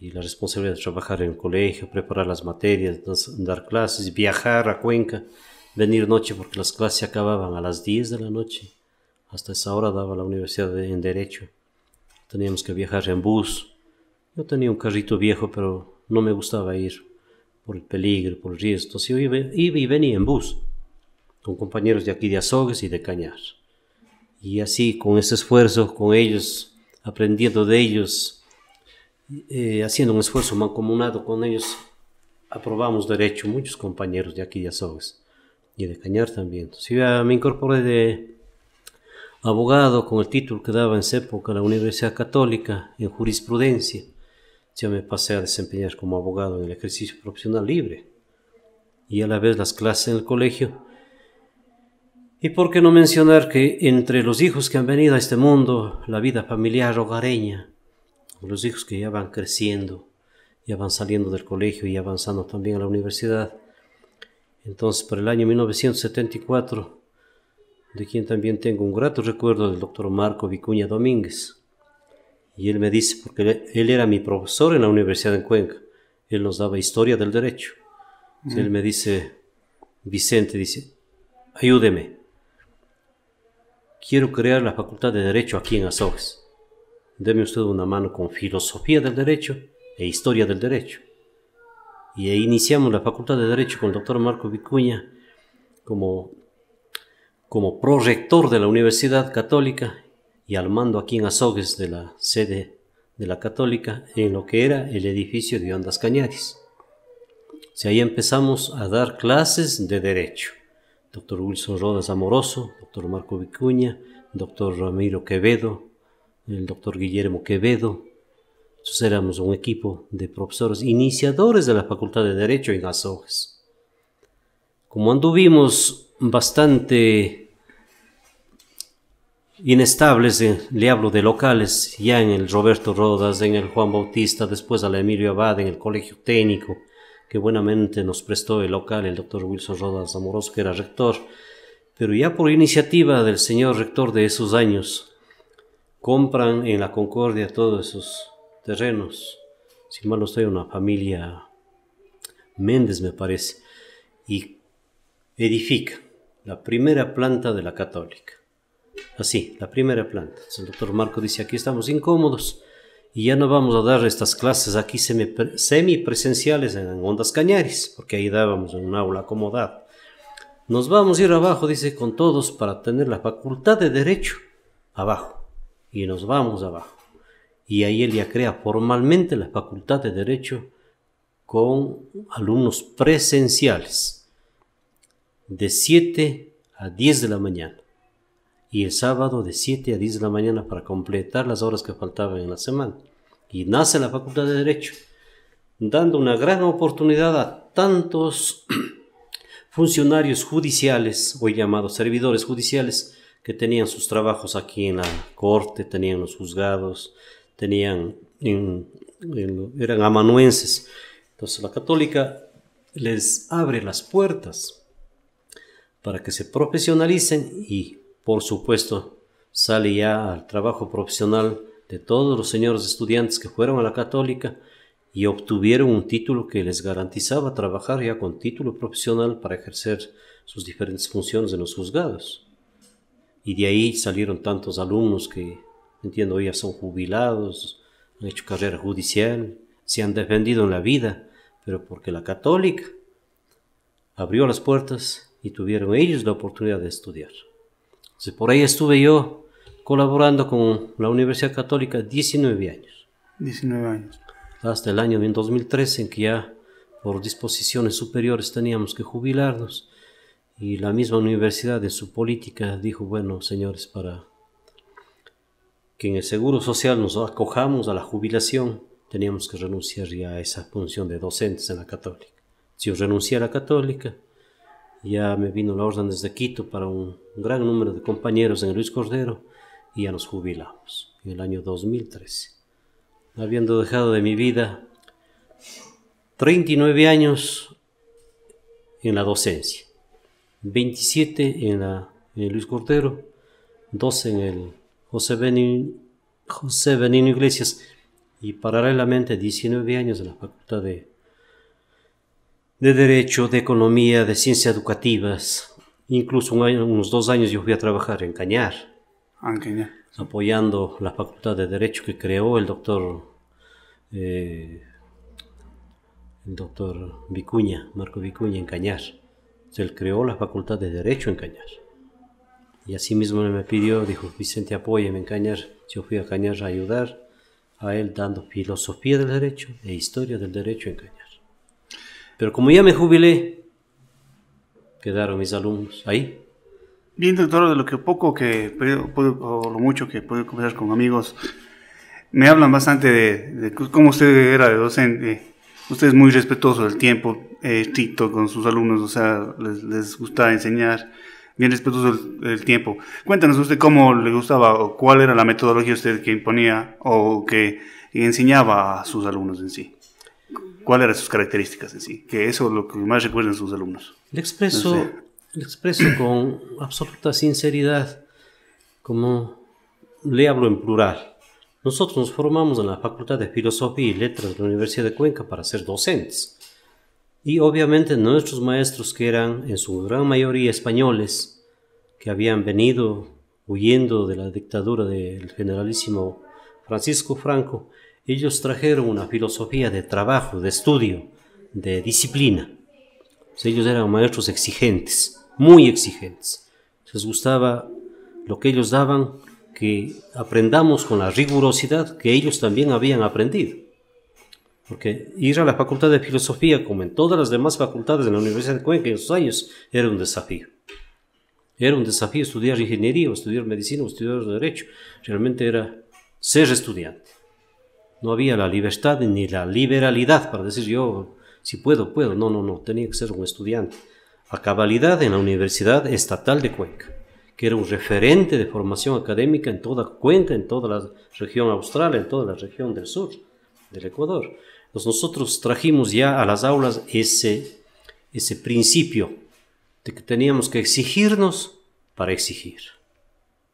Y la responsabilidad de trabajar en el colegio, preparar las materias, dar clases, viajar a Cuenca, venir noche porque las clases acababan a las 10 de la noche. Hasta esa hora daba la universidad en Derecho. Teníamos que viajar en bus. Yo tenía un carrito viejo, pero no me gustaba ir por el peligro, por el riesgo. Entonces yo iba, iba y venía en bus con compañeros de aquí de Azogues y de Cañar. Y así, con ese esfuerzo, con ellos, aprendiendo de ellos, eh, haciendo un esfuerzo mancomunado con ellos, aprobamos derecho muchos compañeros de aquí de Azogues y de Cañar también. ya me incorporé de abogado con el título que daba en esa época la Universidad Católica en jurisprudencia. Ya me pasé a desempeñar como abogado en el ejercicio profesional libre y a la vez las clases en el colegio y por qué no mencionar que entre los hijos que han venido a este mundo, la vida familiar hogareña, los hijos que ya van creciendo, ya van saliendo del colegio y avanzando también a la universidad. Entonces, por el año 1974, de quien también tengo un grato recuerdo del doctor Marco Vicuña Domínguez. Y él me dice, porque él era mi profesor en la Universidad de Cuenca, él nos daba historia del derecho. Él me dice, Vicente, dice, ayúdeme, quiero crear la Facultad de Derecho aquí en Azogues. Deme usted una mano con filosofía del derecho e historia del derecho. Y e iniciamos la Facultad de Derecho con el doctor Marco Vicuña como, como prorector de la Universidad Católica y al mando aquí en Azogues de la sede de la Católica en lo que era el edificio de Ondas Cañaris. Si ahí empezamos a dar clases de derecho doctor Wilson Rodas Amoroso, doctor Marco Vicuña, doctor Ramiro Quevedo, el doctor Guillermo Quevedo. Entonces éramos un equipo de profesores iniciadores de la Facultad de Derecho en Azogues. Como anduvimos bastante inestables, eh, le hablo de locales, ya en el Roberto Rodas, en el Juan Bautista, después al Emilio Abad, en el Colegio Técnico, que buenamente nos prestó el local el doctor Wilson Rodas Amoroso, que era rector, pero ya por iniciativa del señor rector de esos años, compran en la Concordia todos esos terrenos. Si mal no estoy, una familia Méndez, me parece, y edifica la primera planta de la Católica. Así, la primera planta. El doctor Marco dice, aquí estamos incómodos y ya no vamos a dar estas clases aquí semipresenciales en Ondas cañares, porque ahí dábamos en un aula acomodada. Nos vamos a ir abajo, dice, con todos para tener la facultad de derecho abajo. Y nos vamos abajo. Y ahí él ya crea formalmente la facultad de derecho con alumnos presenciales de 7 a 10 de la mañana y el sábado de 7 a 10 de la mañana para completar las horas que faltaban en la semana. Y nace la Facultad de Derecho, dando una gran oportunidad a tantos funcionarios judiciales, hoy llamados servidores judiciales, que tenían sus trabajos aquí en la corte, tenían los juzgados, tenían eran amanuenses. Entonces la católica les abre las puertas para que se profesionalicen y por supuesto, sale ya al trabajo profesional de todos los señores estudiantes que fueron a la católica y obtuvieron un título que les garantizaba trabajar ya con título profesional para ejercer sus diferentes funciones en los juzgados. Y de ahí salieron tantos alumnos que, entiendo, ya son jubilados, han hecho carrera judicial, se han defendido en la vida, pero porque la católica abrió las puertas y tuvieron ellos la oportunidad de estudiar por ahí estuve yo colaborando con la Universidad Católica 19 años. 19 años. Hasta el año 2013, en que ya por disposiciones superiores teníamos que jubilarnos. Y la misma universidad en su política dijo, bueno, señores, para que en el Seguro Social nos acojamos a la jubilación, teníamos que renunciar ya a esa función de docentes en la católica. Si yo renuncié a la católica, ya me vino la orden desde Quito para un gran número de compañeros en Luis Cordero y ya nos jubilamos en el año 2013. Habiendo dejado de mi vida 39 años en la docencia, 27 en, la, Luis Cordero, 12 en el José Benino, José Benino Iglesias y paralelamente 19 años en la Facultad de de Derecho, de Economía, de Ciencias Educativas. Incluso unos dos años yo fui a trabajar ah, en Cañar, apoyando la Facultad de Derecho que creó el doctor, eh, el doctor Vicuña, Marco Vicuña en Cañar. Él creó la Facultad de Derecho en Cañar. Y así mismo me pidió, dijo, Vicente, apóyeme en Cañar. Yo fui a Cañar a ayudar a él dando filosofía del derecho e historia del derecho en Cañar. Pero como ya me jubilé, quedaron mis alumnos ahí. Bien, doctor, de lo que poco que puedo, o lo mucho que puedo conversar con amigos, me hablan bastante de, cómo usted era de docente. Usted es muy respetuoso del tiempo, eh, estricto con sus alumnos, o sea, les, les gusta enseñar, bien respetuoso del, tiempo. Cuéntanos usted cómo le gustaba o cuál era la metodología usted que imponía o que enseñaba a sus alumnos en sí cuáles eran sus características que eso es lo que más recuerdan sus alumnos. Le expreso, le expreso con absoluta sinceridad, como le hablo en plural. Nosotros nos formamos en la Facultad de Filosofía y Letras de la Universidad de Cuenca para ser docentes. Y obviamente nuestros maestros, que eran en su gran mayoría españoles, que habían venido huyendo de la dictadura del generalísimo Francisco Franco, ellos trajeron una filosofía de trabajo, de estudio, de disciplina. Pues ellos eran maestros exigentes, muy exigentes. Les gustaba lo que ellos daban, que aprendamos con la rigurosidad que ellos también habían aprendido. Porque ir a la Facultad de Filosofía, como en todas las demás facultades de la Universidad de Cuenca en esos años, era un desafío. Era un desafío estudiar ingeniería, estudiar medicina, o estudiar derecho. Realmente era ser estudiante. No había la libertad ni la liberalidad para decir yo, si puedo, puedo. No, no, no, tenía que ser un estudiante. A cabalidad en la Universidad Estatal de Cuenca, que era un referente de formación académica en toda Cuenca, en toda la región austral, en toda la región del sur del Ecuador. Entonces nosotros trajimos ya a las aulas ese, ese principio de que teníamos que exigirnos para exigir.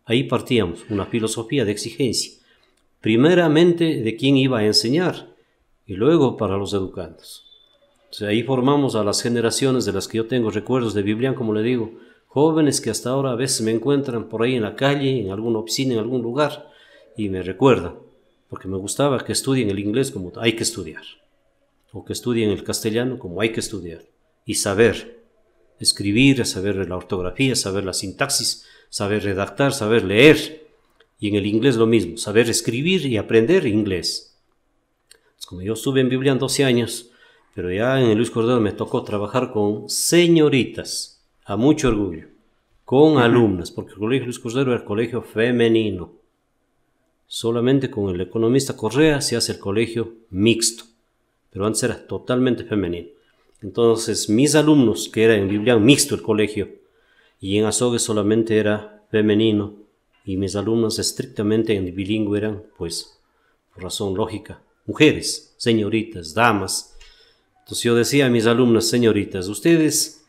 Ahí partíamos, una filosofía de exigencia primeramente de quién iba a enseñar y luego para los educandos. Entonces, ahí formamos a las generaciones de las que yo tengo recuerdos de Biblia, como le digo, jóvenes que hasta ahora a veces me encuentran por ahí en la calle, en alguna oficina, en algún lugar, y me recuerdan, porque me gustaba que estudien el inglés como hay que estudiar, o que estudien el castellano como hay que estudiar, y saber escribir, saber la ortografía, saber la sintaxis, saber redactar, saber leer, y en el inglés lo mismo, saber escribir y aprender inglés. como yo estuve en Biblia en 12 años, pero ya en el Luis Cordero me tocó trabajar con señoritas, a mucho orgullo, con alumnas, porque el colegio Luis Cordero era el colegio femenino. Solamente con el economista Correa se hace el colegio mixto, pero antes era totalmente femenino. Entonces, mis alumnos, que era en Biblia mixto el colegio, y en Azogues solamente era femenino, y mis alumnas estrictamente en bilingüe eran, pues, por razón lógica, mujeres, señoritas, damas. Entonces yo decía a mis alumnas, señoritas, ustedes,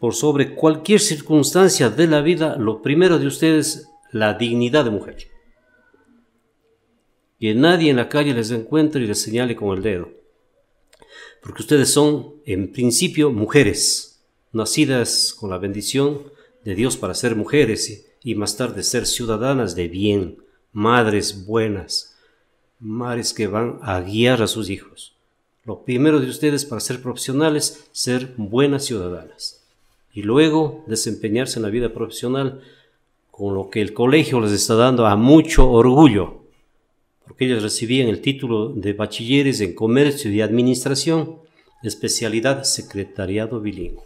por sobre cualquier circunstancia de la vida, lo primero de ustedes, la dignidad de mujer. Que nadie en la calle les encuentre y les señale con el dedo. Porque ustedes son, en principio, mujeres, nacidas con la bendición de Dios para ser mujeres y más tarde ser ciudadanas de bien, madres buenas, madres que van a guiar a sus hijos. Lo primero de ustedes para ser profesionales, ser buenas ciudadanas. Y luego desempeñarse en la vida profesional con lo que el colegio les está dando a mucho orgullo, porque ellos recibían el título de bachilleres en comercio y administración, especialidad secretariado bilingüe.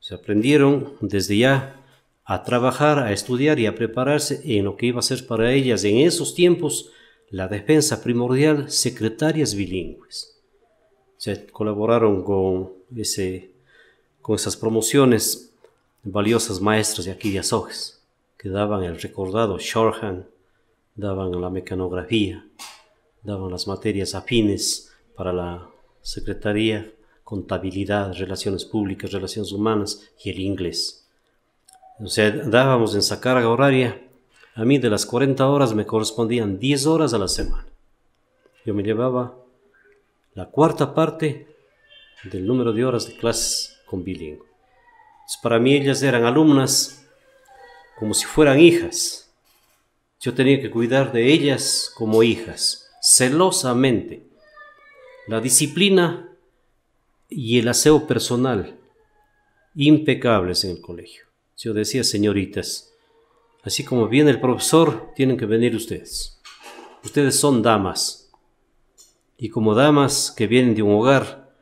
Se aprendieron desde ya a trabajar, a estudiar y a prepararse en lo que iba a ser para ellas en esos tiempos la defensa primordial, secretarias bilingües. Se colaboraron con, ese, con esas promociones valiosas maestras de aquí de que daban el recordado shorthand, daban la mecanografía, daban las materias afines para la Secretaría, Contabilidad, Relaciones Públicas, Relaciones Humanas y el inglés o sea, dábamos en sacar carga horaria. A mí de las 40 horas me correspondían 10 horas a la semana. Yo me llevaba la cuarta parte del número de horas de clases con bilingüe. para mí ellas eran alumnas como si fueran hijas. Yo tenía que cuidar de ellas como hijas, celosamente. La disciplina y el aseo personal impecables en el colegio. Yo decía, señoritas, así como viene el profesor, tienen que venir ustedes. Ustedes son damas. Y como damas que vienen de un hogar,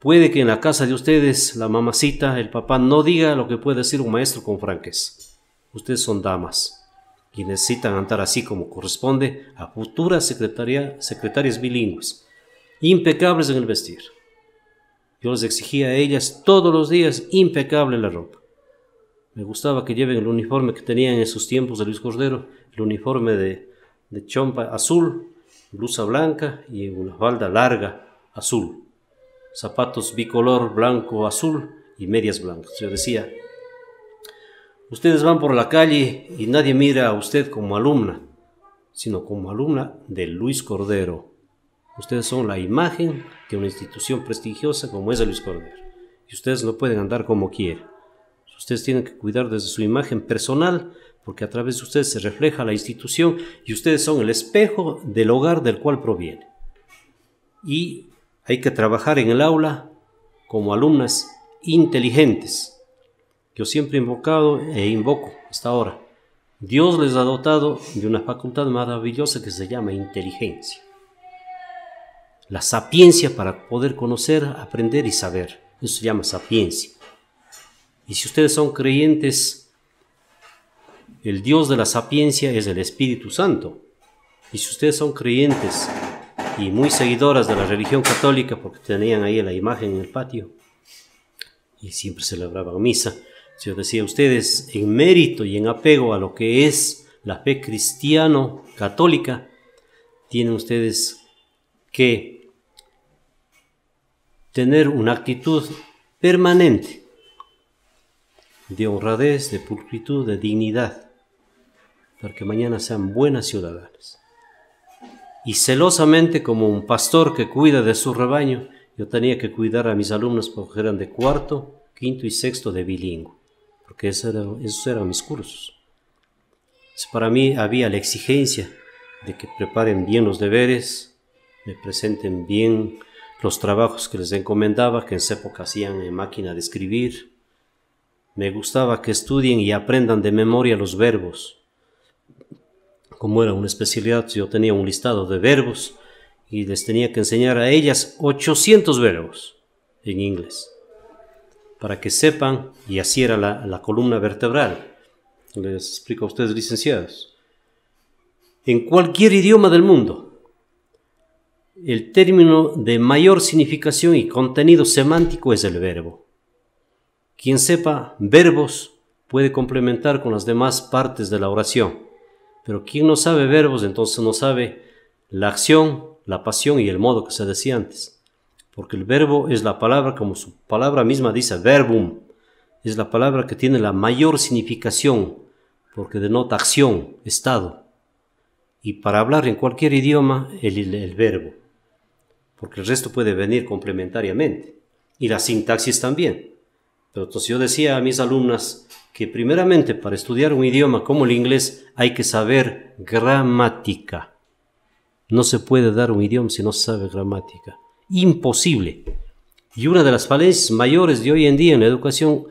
puede que en la casa de ustedes la mamacita, el papá, no diga lo que puede decir un maestro con franques. Ustedes son damas y necesitan andar así como corresponde a futuras secretarias bilingües, impecables en el vestir. Yo les exigía a ellas todos los días impecable la ropa. Me gustaba que lleven el uniforme que tenían en esos tiempos de Luis Cordero, el uniforme de, chompa azul, blusa blanca y una falda larga azul, zapatos bicolor blanco azul y medias blancas. Yo decía, ustedes van por la calle y nadie mira a usted como alumna, sino como alumna de Luis Cordero. Ustedes son la imagen de una institución prestigiosa como es de Luis Cordero. Y ustedes no pueden andar como quieran. Ustedes tienen que cuidar desde su imagen personal, porque a través de ustedes se refleja la institución y ustedes son el espejo del hogar del cual proviene. Y hay que trabajar en el aula como alumnas inteligentes. que Yo siempre he invocado e invoco hasta ahora. Dios les ha dotado de una facultad maravillosa que se llama inteligencia. La sapiencia para poder conocer, aprender y saber. Eso se llama sapiencia. Y si ustedes son creyentes, el Dios de la sapiencia es el Espíritu Santo. Y si ustedes son creyentes y muy seguidoras de la religión católica, porque tenían ahí la imagen en el patio y siempre celebraban misa, yo decía ustedes, en mérito y en apego a lo que es la fe cristiano-católica, tienen ustedes que tener una actitud permanente de honradez, de pulcritud, de dignidad, para que mañana sean buenas ciudadanas. Y celosamente, como un pastor que cuida de su rebaño, yo tenía que cuidar a mis alumnos porque eran de cuarto, quinto y sexto de bilingüe, porque esos eran, mis cursos. para mí había la exigencia de que preparen bien los deberes, me presenten bien los trabajos que les encomendaba, que en esa época hacían en máquina de escribir, me gustaba que estudien y aprendan de memoria los verbos. Como era una especialidad, yo tenía un listado de verbos y les tenía que enseñar a ellas 800 verbos en inglés para que sepan, y así era la, la columna vertebral. Les explico a ustedes, licenciados. En cualquier idioma del mundo, el término de mayor significación y contenido semántico es el verbo. Quien sepa verbos puede complementar con las demás partes de la oración, pero quien no sabe verbos entonces no sabe la acción, la pasión y el modo que se decía antes, porque el verbo es la palabra como su palabra misma dice, verbum, es la palabra que tiene la mayor significación, porque denota acción, estado, y para hablar en cualquier idioma el, verbo, porque el resto puede venir complementariamente, y la sintaxis también entonces yo decía a mis alumnas que primeramente para estudiar un idioma como el inglés hay que saber gramática. No se puede dar un idioma si no se sabe gramática. Imposible. Y una de las falencias mayores de hoy en día en la educación,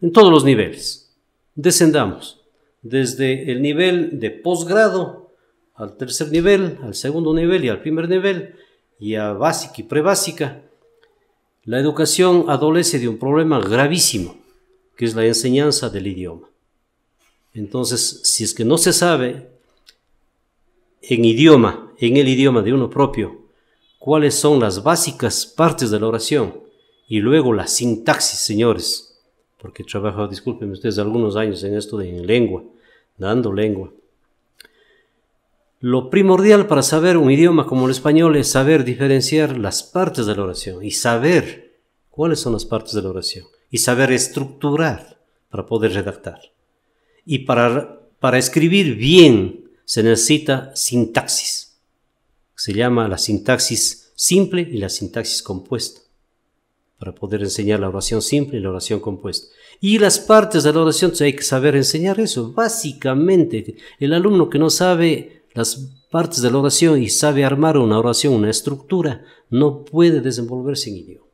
en todos los niveles. Descendamos. Desde el nivel de posgrado al tercer nivel, al segundo nivel y al primer nivel, y a básica y prebásica la educación adolece de un problema gravísimo, que es la enseñanza del idioma. Entonces, si es que no se sabe en idioma, en el idioma de uno propio, cuáles son las básicas partes de la oración y luego la sintaxis, señores, porque he trabajado, discúlpenme ustedes, algunos años en esto de lengua, dando lengua. Lo primordial para saber un idioma como el español es saber diferenciar las partes de la oración y saber cuáles son las partes de la oración y saber estructurar para poder redactar. Y para, para escribir bien se necesita sintaxis. Se llama la sintaxis simple y la sintaxis compuesta para poder enseñar la oración simple y la oración compuesta. Y las partes de la oración, pues, hay que saber enseñar eso. Básicamente, el alumno que no sabe las partes de la oración y sabe armar una oración, una estructura, no puede desenvolverse en idioma.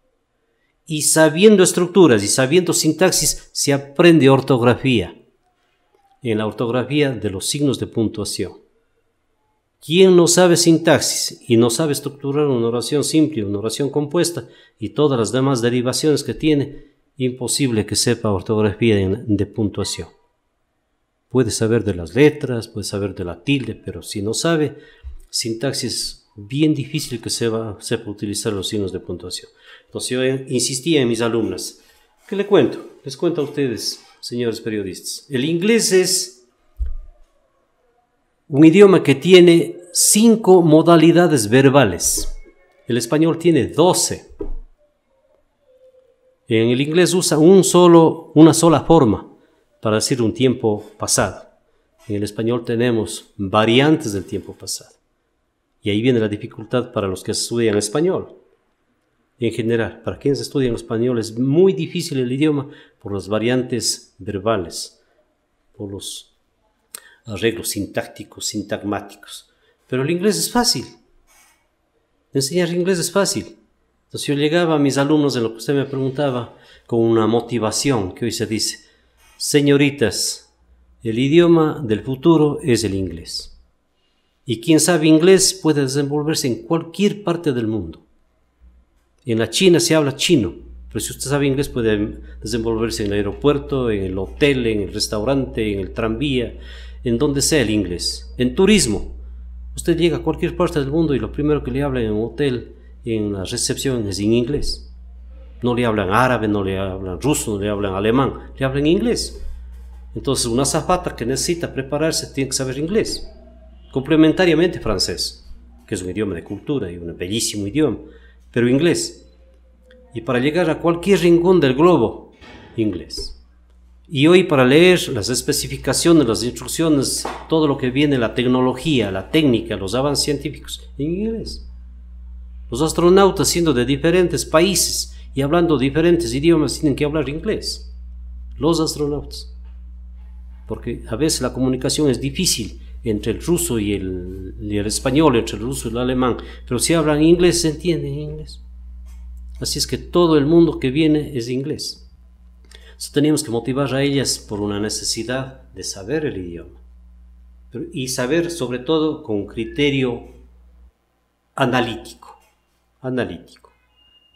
Y sabiendo estructuras y sabiendo sintaxis, se aprende ortografía. En la ortografía de los signos de puntuación. Quien no sabe sintaxis y no sabe estructurar una oración simple, una oración compuesta y todas las demás derivaciones que tiene, imposible que sepa ortografía de puntuación. Puede saber de las letras, puede saber de la tilde, pero si no sabe sintaxis, bien difícil que se sepa utilizar los signos de puntuación. Entonces yo eh, insistía en mis alumnas. ¿Qué le cuento? Les cuento a ustedes, señores periodistas. El inglés es un idioma que tiene cinco modalidades verbales. El español tiene doce. En el inglés usa un solo, una sola forma para decir un tiempo pasado. En el español tenemos variantes del tiempo pasado. Y ahí viene la dificultad para los que estudian español. en general, para quienes estudian español es muy difícil el idioma por las variantes verbales, por los arreglos sintácticos, sintagmáticos. Pero el inglés es fácil. Enseñar inglés es fácil. Entonces yo llegaba a mis alumnos en lo que usted me preguntaba con una motivación que hoy se dice, Señoritas, el idioma del futuro es el inglés. Y quien sabe inglés puede desenvolverse en cualquier parte del mundo. En la China se habla chino, pero si usted sabe inglés puede desenvolverse en el aeropuerto, en el hotel, en el restaurante, en el tranvía, en donde sea el inglés. En turismo, usted llega a cualquier parte del mundo y lo primero que le habla en un hotel, en la recepción, es en inglés. No le hablan árabe, no le hablan ruso, no le hablan alemán, le hablan inglés. Entonces, una zapata que necesita prepararse tiene que saber inglés, complementariamente francés, que es un idioma de cultura y un bellísimo idioma, pero inglés. Y para llegar a cualquier rincón del globo, inglés. Y hoy para leer las especificaciones, las instrucciones, todo lo que viene, la tecnología, la técnica, los avances científicos, en inglés. Los astronautas siendo de diferentes países, y hablando diferentes idiomas tienen que hablar inglés, los astronautas. Porque a veces la comunicación es difícil entre el ruso y el, español, entre el ruso y el alemán, pero si hablan inglés se entienden en inglés. Así es que todo el mundo que viene es inglés. Entonces tenemos que motivar a ellas por una necesidad de saber el idioma. y saber sobre todo con criterio analítico. Analítico.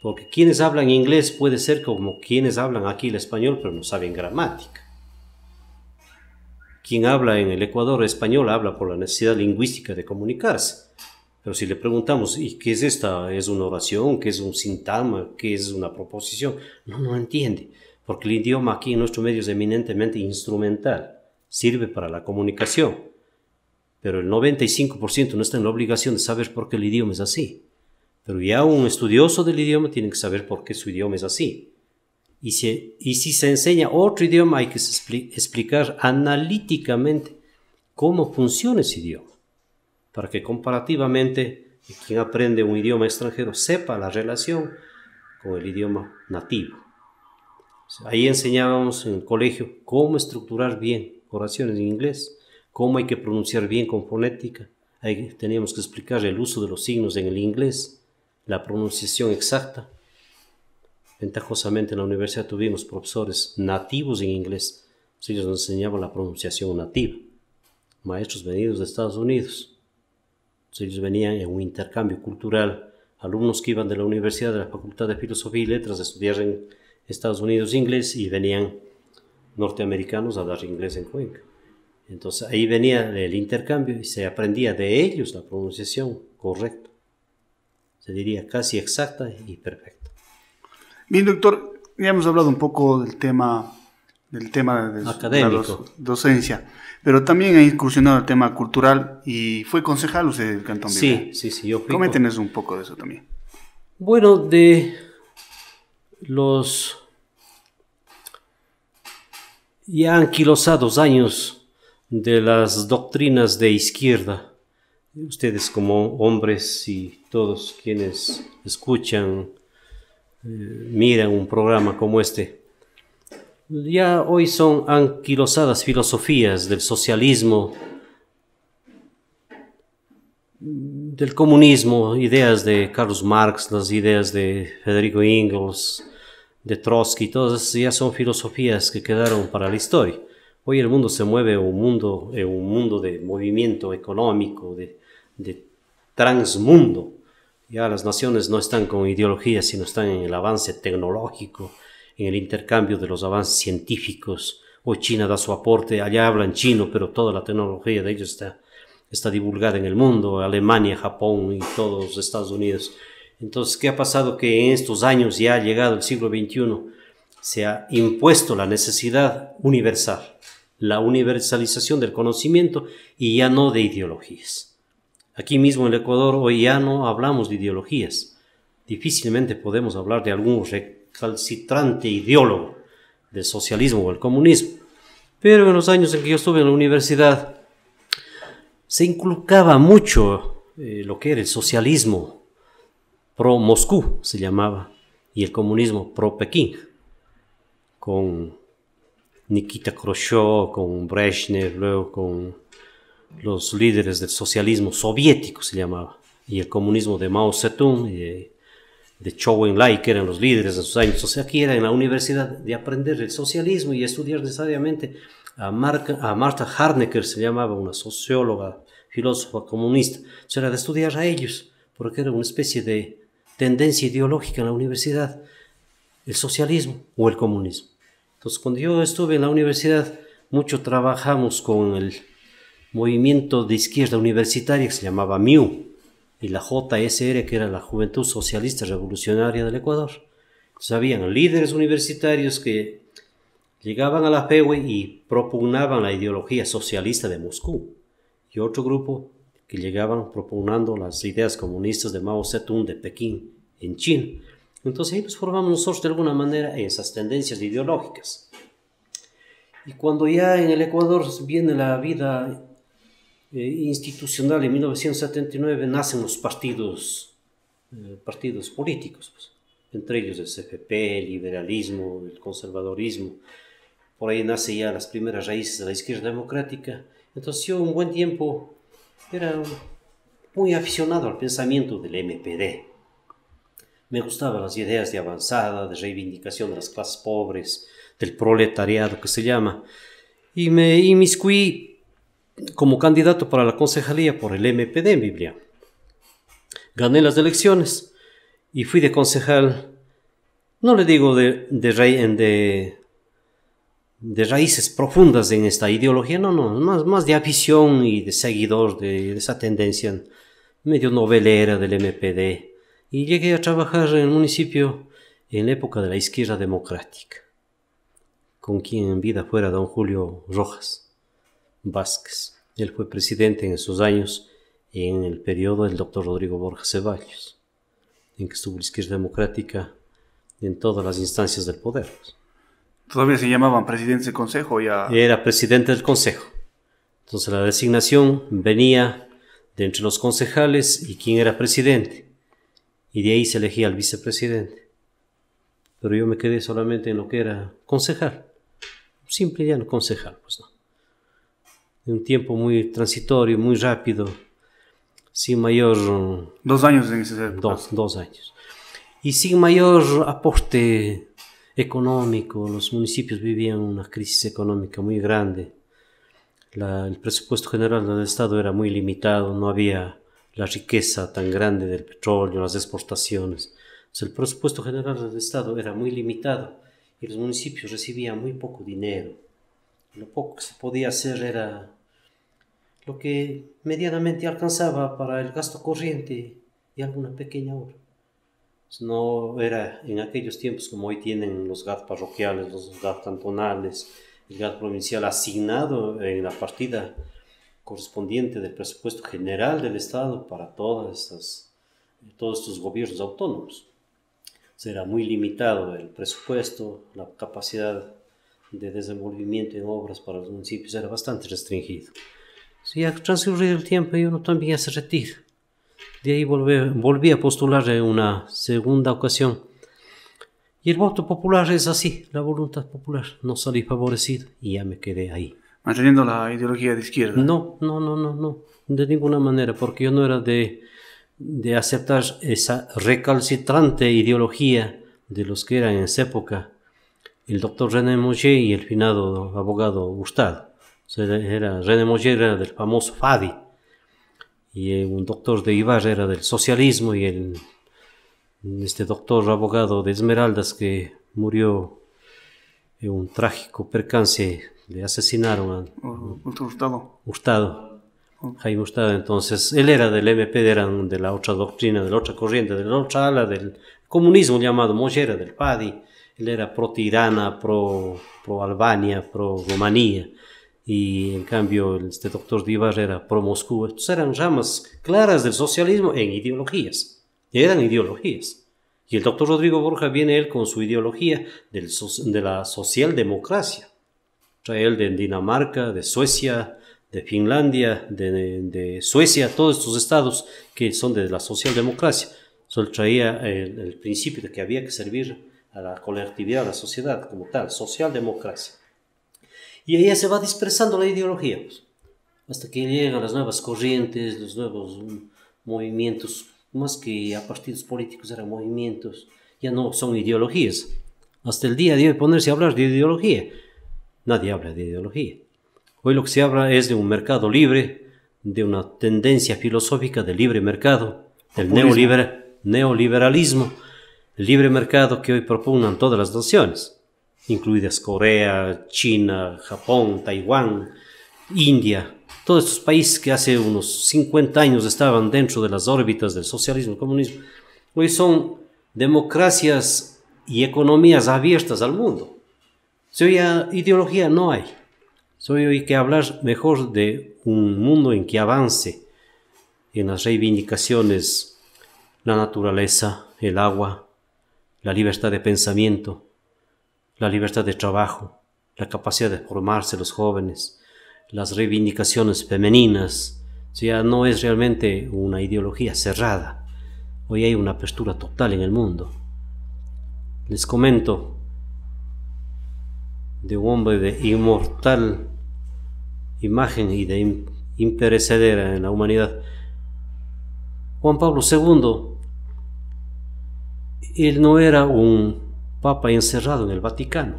Porque quienes hablan inglés puede ser como quienes hablan aquí el español, pero no saben gramática. Quien habla en el Ecuador español habla por la necesidad lingüística de comunicarse. Pero si le preguntamos, ¿y qué es esta? ¿Es una oración? ¿Qué es un sintagma? ¿Qué es una proposición? No, no entiende. Porque el idioma aquí en nuestro medio es eminentemente instrumental. Sirve para la comunicación. Pero el 95% no está en la obligación de saber por qué el idioma es así. Pero ya un estudioso del idioma tiene que saber por qué su idioma es así. Y si, y si se enseña otro idioma hay que explicar analíticamente cómo funciona ese idioma, para que comparativamente quien aprende un idioma extranjero sepa la relación con el idioma nativo. Ahí enseñábamos en el colegio cómo estructurar bien oraciones en inglés, cómo hay que pronunciar bien con fonética. Ahí teníamos que explicar el uso de los signos en el inglés la pronunciación exacta. Ventajosamente en la universidad tuvimos profesores nativos en inglés, pues, ellos nos enseñaban la pronunciación nativa. Maestros venidos de Estados Unidos, pues, ellos venían en un intercambio cultural. Alumnos que iban de la universidad, de la Facultad de Filosofía y Letras, a estudiar en Estados Unidos inglés y venían norteamericanos a dar inglés en Cuenca. Entonces ahí venía el intercambio y se aprendía de ellos la pronunciación correcta se diría casi exacta y perfecta. Bien, doctor, ya hemos hablado un poco del tema del tema de académico, la docencia, pero también ha incursionado el tema cultural y fue concejal usted del Cantón Sí, sí, sí, yo fui. un poco de eso también. Bueno, de los ya anquilosados años de las doctrinas de izquierda ustedes como hombres y todos quienes escuchan, eh, miran un programa como este. Ya hoy son anquilosadas filosofías del socialismo, del comunismo, ideas de Carlos Marx, las ideas de Federico Engels, de Trotsky, todas ya son filosofías que quedaron para la historia. Hoy el mundo se mueve un mundo, en un mundo de movimiento económico, de, de transmundo. Ya las naciones no están con ideologías, sino están en el avance tecnológico, en el intercambio de los avances científicos. Hoy China da su aporte, allá hablan chino, pero toda la tecnología de ellos está, está divulgada en el mundo, Alemania, Japón y todos los Estados Unidos. Entonces, ¿qué ha pasado? Que en estos años ya ha llegado el siglo XXI, se ha impuesto la necesidad universal, la universalización del conocimiento y ya no de ideologías. Aquí mismo en el Ecuador hoy ya no hablamos de ideologías. Difícilmente podemos hablar de algún recalcitrante ideólogo del socialismo o el comunismo. Pero en los años en que yo estuve en la universidad, se inculcaba mucho eh, lo que era el socialismo pro Moscú, se llamaba, y el comunismo pro Pekín, con Nikita Khrushchev, con Brezhnev, luego con los líderes del socialismo soviético se llamaba, y el comunismo de Mao Zedong y de, Chou Enlai, que eran los líderes de sus años. O sea, aquí era en la universidad de aprender el socialismo y estudiar necesariamente a, Martha a Marta Harnecker, se llamaba una socióloga, filósofa comunista. O sea, era de estudiar a ellos, porque era una especie de tendencia ideológica en la universidad, el socialismo o el comunismo. Entonces, cuando yo estuve en la universidad, mucho trabajamos con el movimiento de izquierda universitaria que se llamaba MIU y la JSR, que era la Juventud Socialista Revolucionaria del Ecuador. Entonces habían líderes universitarios que llegaban a la PEWE e y propugnaban la ideología socialista de Moscú y otro grupo que llegaban propugnando las ideas comunistas de Mao Zedong de Pekín en China. Entonces ahí nos formamos nosotros de alguna manera en esas tendencias ideológicas. Y cuando ya en el Ecuador viene la vida eh, institucional en 1979 nacen los partidos, eh, partidos políticos, pues, entre ellos el CFP, el liberalismo, el conservadorismo. Por ahí nacen ya las primeras raíces de la izquierda democrática. Entonces yo un buen tiempo era muy aficionado al pensamiento del MPD. Me gustaban las ideas de avanzada, de reivindicación de las clases pobres, del proletariado que se llama. Y me inmiscuí como candidato para la concejalía por el MPD en Biblia. Gané las elecciones y fui de concejal, no le digo de, de, raíces profundas en esta ideología, no, no, más, más de afición y de seguidor de, de esa tendencia medio novelera del MPD. Y llegué a trabajar en el municipio en la época de la izquierda democrática, con quien en vida fuera don Julio Rojas. Vázquez. Él fue presidente en esos años en el periodo del doctor Rodrigo Borja Ceballos, en que estuvo la izquierda democrática en todas las instancias del poder. Todavía se llamaban presidente del consejo ya. Era presidente del consejo. Entonces la designación venía de entre los concejales y quién era presidente. Y de ahí se elegía al vicepresidente. Pero yo me quedé solamente en lo que era concejal. Simple y llano concejal, pues no en un tiempo muy transitorio, muy rápido, sin mayor... Dos años en ese Dos, dos años. Y sin mayor aporte económico, los municipios vivían una crisis económica muy grande. el presupuesto general del Estado era muy limitado, no había la riqueza tan grande del petróleo, las exportaciones. el presupuesto general del Estado era muy limitado y los municipios recibían muy poco dinero. Lo poco que se podía hacer era lo que medianamente alcanzaba para el gasto corriente y alguna pequeña obra. No era en aquellos tiempos como hoy tienen los GAT parroquiales, los GAT cantonales, el GAT provincial asignado en la partida correspondiente del presupuesto general del Estado para todas estas, todos estos gobiernos autónomos. Era muy limitado el presupuesto, la capacidad de desenvolvimiento en obras para los municipios era bastante restringido. Si ha transcurrido el tiempo y uno también se retira. De ahí volví, volví a postular en una segunda ocasión. Y el voto popular es así, la voluntad popular. No salí favorecido y ya me quedé ahí. Manteniendo la ideología de izquierda. No, no, no, no, no. De ninguna manera, porque yo no era de, de aceptar esa recalcitrante ideología de los que eran en esa época el doctor René Moche y el finado abogado Gustad. era, René Moller era del famoso Fadi y eh, un doctor de Ibarra era del socialismo y el, este doctor abogado de Esmeraldas que murió en un trágico percance, le asesinaron a Gustavo. Gustavo. Mm. Jaime entonces él era del MP, eran de la otra doctrina, de la otra corriente, de la otra ala del comunismo llamado era del Fadi era pro Tirana, pro, pro Albania, pro Rumanía, y en cambio este doctor Divas era pro Moscú. Estos eran ramas claras del socialismo en ideologías, eran ideologías. Y el doctor Rodrigo Borja viene él con su ideología del, de la socialdemocracia. Trae él de Dinamarca, de Suecia, de Finlandia, de, Suecia, todos estos estados que son de la socialdemocracia. Entonces traía el principio de que había que servir a la colectividad, a la sociedad como tal, socialdemocracia. Y ahí se va dispersando la ideología, pues, hasta que llegan las nuevas corrientes, los nuevos mm, movimientos, más que a partidos políticos eran movimientos, ya no son ideologías. Hasta el día de hoy ponerse a hablar de ideología, nadie habla de ideología. Hoy lo que se habla es de un mercado libre, de una tendencia filosófica del libre mercado, del neoliberalismo el libre mercado que hoy propongan todas las naciones, incluidas Corea, China, Japón, Taiwán, India, todos estos países que hace unos 50 años estaban dentro de las órbitas del socialismo comunismo, hoy son democracias y economías abiertas al mundo. Si hoy ideología no hay. Soy hoy que hablar mejor de un mundo en que avance en las reivindicaciones la naturaleza, el agua, la libertad de pensamiento, la libertad de trabajo, la capacidad de formarse los jóvenes, las reivindicaciones femeninas. O sea, no es realmente una ideología cerrada. Hoy hay una apertura total en el mundo. Les comento de un hombre de inmortal imagen y de imperecedera en la humanidad. Juan Pablo II él no era un papa encerrado en el Vaticano.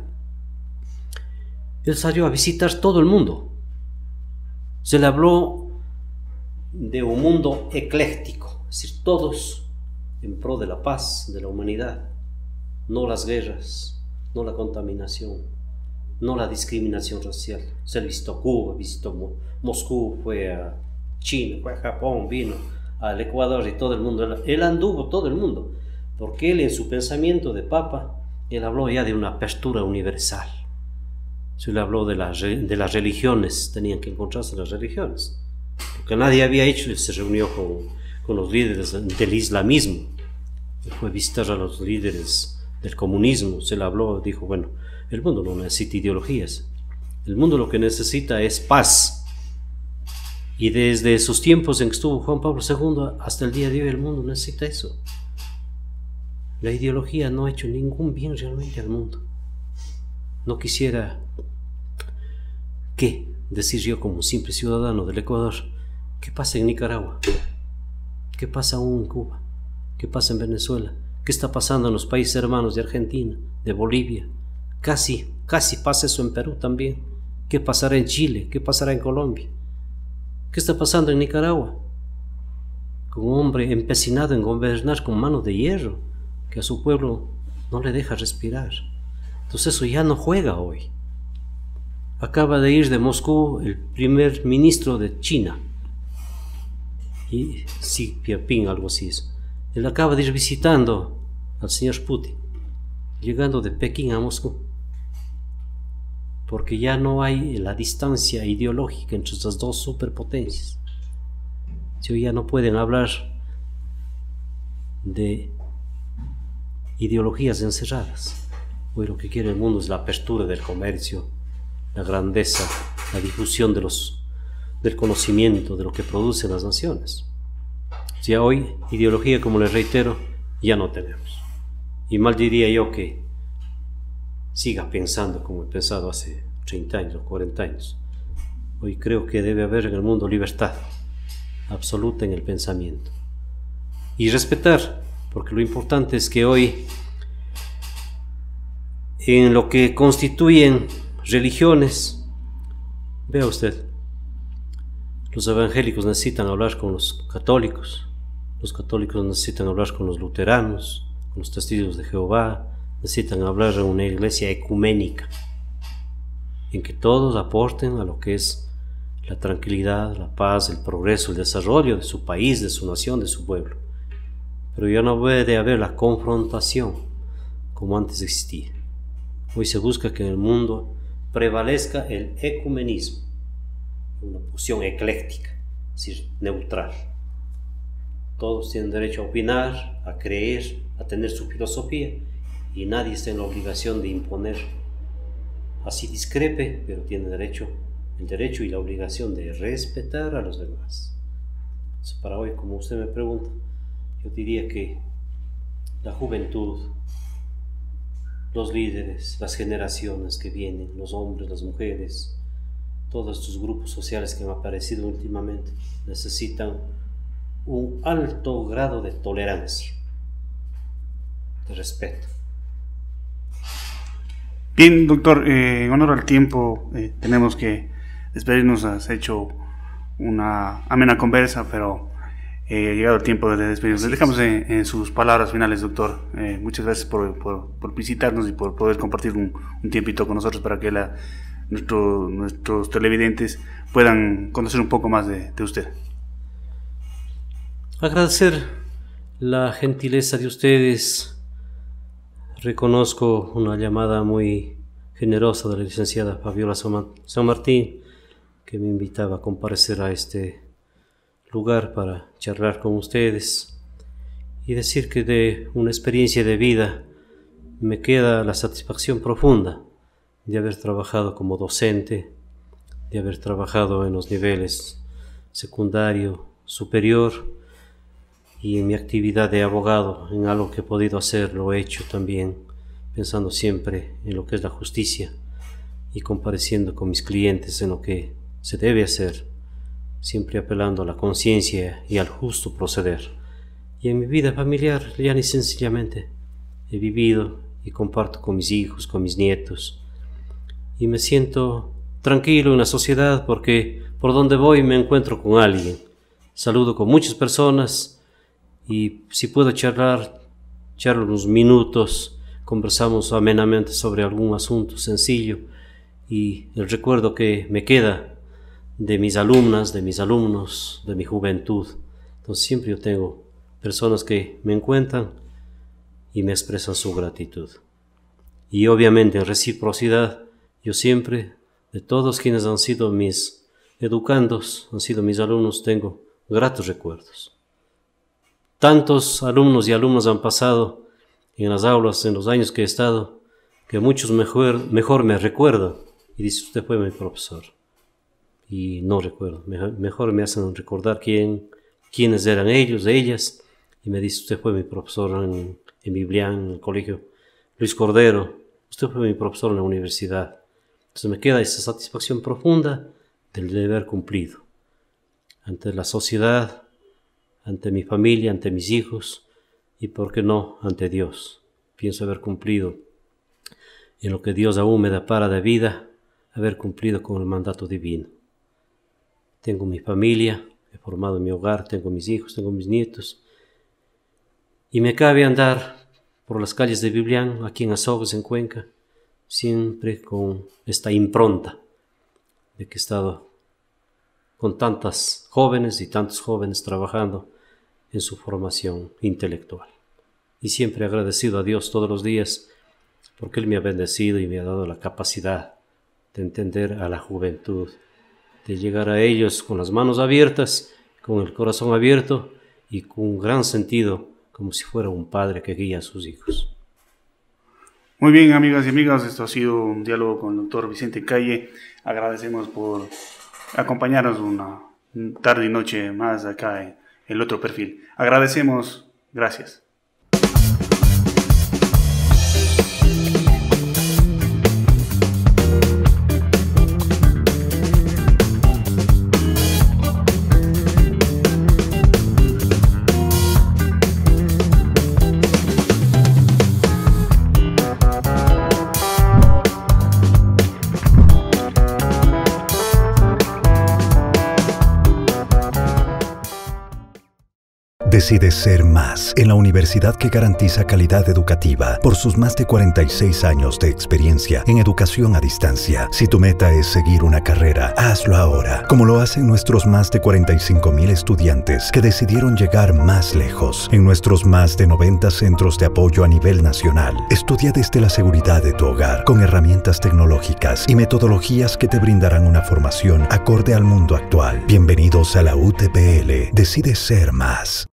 Él salió a visitar todo el mundo. Se le habló de un mundo ecléctico, es decir, todos en pro de la paz, de la humanidad, no las guerras, no la contaminación, no la discriminación racial. Se visitó Cuba, visitó Moscú, fue a China, fue a Japón, vino al Ecuador y todo el mundo. Él anduvo todo el mundo porque él en su pensamiento de papa, él habló ya de una apertura universal. Se le habló de, las religiones, tenían que encontrarse las religiones. porque nadie había hecho, se reunió con, los líderes del islamismo, fue visitar a los líderes del comunismo, se le habló, dijo, bueno, el mundo no necesita ideologías, el mundo lo que necesita es paz. Y desde esos tiempos en que estuvo Juan Pablo II hasta el día de hoy el mundo necesita eso. La ideología no ha hecho ningún bien realmente al mundo. No quisiera que decir yo como un simple ciudadano del Ecuador, ¿qué pasa en Nicaragua? ¿Qué pasa aún en Cuba? ¿Qué pasa en Venezuela? ¿Qué está pasando en los países hermanos de Argentina, de Bolivia? Casi, casi pasa eso en Perú también. ¿Qué pasará en Chile? ¿Qué pasará en Colombia? ¿Qué está pasando en Nicaragua? Con un hombre empecinado en gobernar con manos de hierro que a su pueblo no le deja respirar. Entonces eso ya no juega hoy. Acaba de ir de Moscú el primer ministro de China, y Xi Jinping, algo así Él acaba de ir visitando al señor Putin, llegando de Pekín a Moscú, porque ya no hay la distancia ideológica entre estas dos superpotencias. Si hoy ya no pueden hablar de ideologías encerradas. Hoy lo que quiere el mundo es la apertura del comercio, la grandeza, la difusión de los, del conocimiento, de lo que producen las naciones. Ya hoy, ideología, como les reitero, ya no tenemos. Y mal diría yo que siga pensando como he pensado hace 30 años o 40 años. Hoy creo que debe haber en el mundo libertad absoluta en el pensamiento. Y respetar porque lo importante es que hoy en lo que constituyen religiones, vea usted, los evangélicos necesitan hablar con los católicos, los católicos necesitan hablar con los luteranos, con los testigos de Jehová, necesitan hablar en una iglesia ecuménica, en que todos aporten a lo que es la tranquilidad, la paz, el progreso, el desarrollo de su país, de su nación, de su pueblo pero ya no puede haber la confrontación como antes existía. Hoy se busca que en el mundo prevalezca el ecumenismo, una posición ecléctica, es decir, neutral. Todos tienen derecho a opinar, a creer, a tener su filosofía y nadie está en la obligación de imponer. Así discrepe, pero tiene derecho, el derecho y la obligación de respetar a los demás. para hoy, como usted me pregunta, yo diría que la juventud, los líderes, las generaciones que vienen, los hombres, las mujeres, todos estos grupos sociales que han aparecido últimamente necesitan un alto grado de tolerancia, de respeto. Bien, doctor, eh, en honor al tiempo, eh, tenemos que despedirnos. Has hecho una amena conversa, pero eh, llegado el tiempo de despedirnos. dejamos en, sus palabras finales, doctor. Eh, muchas gracias por, por, visitarnos y por poder compartir un, tiempito con nosotros para que la, nuestro, nuestros televidentes puedan conocer un poco más de, de, usted. Agradecer la gentileza de ustedes. Reconozco una llamada muy generosa de la licenciada Fabiola San Martín que me invitaba a comparecer a este lugar para charlar con ustedes y decir que de una experiencia de vida me queda la satisfacción profunda de haber trabajado como docente, de haber trabajado en los niveles secundario, superior y en mi actividad de abogado, en algo que he podido hacer, lo he hecho también, pensando siempre en lo que es la justicia y compareciendo con mis clientes en lo que se debe hacer siempre apelando a la conciencia y al justo proceder. Y en mi vida familiar, ya ni sencillamente, he vivido y comparto con mis hijos, con mis nietos. Y me siento tranquilo en la sociedad porque por donde voy me encuentro con alguien. Saludo con muchas personas y si puedo charlar, charlo unos minutos, conversamos amenamente sobre algún asunto sencillo y el recuerdo que me queda de mis alumnas, de mis alumnos, de mi juventud. Entonces siempre yo tengo personas que me encuentran y me expresan su gratitud. Y obviamente en reciprocidad, yo siempre, de todos quienes han sido mis educandos, han sido mis alumnos, tengo gratos recuerdos. Tantos alumnos y alumnas han pasado en las aulas en los años que he estado, que muchos mejor, mejor me recuerdan y dice usted fue mi profesor y no recuerdo. Mejor me hacen recordar quién, quiénes eran ellos, ellas. Y me dice, usted fue mi profesor en, en en el colegio. Luis Cordero, usted fue mi profesor en la universidad. Entonces me queda esa satisfacción profunda del deber cumplido ante la sociedad, ante mi familia, ante mis hijos y, por qué no, ante Dios. Pienso haber cumplido en lo que Dios aún me da para de vida, haber cumplido con el mandato divino tengo mi familia, he formado mi hogar, tengo mis hijos, tengo mis nietos. Y me cabe andar por las calles de Biblián, aquí en Azogos, en Cuenca, siempre con esta impronta de que he estado con tantas jóvenes y tantos jóvenes trabajando en su formación intelectual. Y siempre agradecido a Dios todos los días porque Él me ha bendecido y me ha dado la capacidad de entender a la juventud de llegar a ellos con las manos abiertas, con el corazón abierto y con un gran sentido, como si fuera un padre que guía a sus hijos. Muy bien, amigas y amigas, esto ha sido un diálogo con el doctor Vicente Calle. Agradecemos por acompañarnos una tarde y noche más acá en el otro perfil. Agradecemos, gracias. Decide ser más en la universidad que garantiza calidad educativa por sus más de 46 años de experiencia en educación a distancia. Si tu meta es seguir una carrera, hazlo ahora, como lo hacen nuestros más de 45 mil estudiantes que decidieron llegar más lejos en nuestros más de 90 centros de apoyo a nivel nacional. Estudia desde la seguridad de tu hogar con herramientas tecnológicas y metodologías que te brindarán una formación acorde al mundo actual. Bienvenidos a la UTPL. Decide ser más.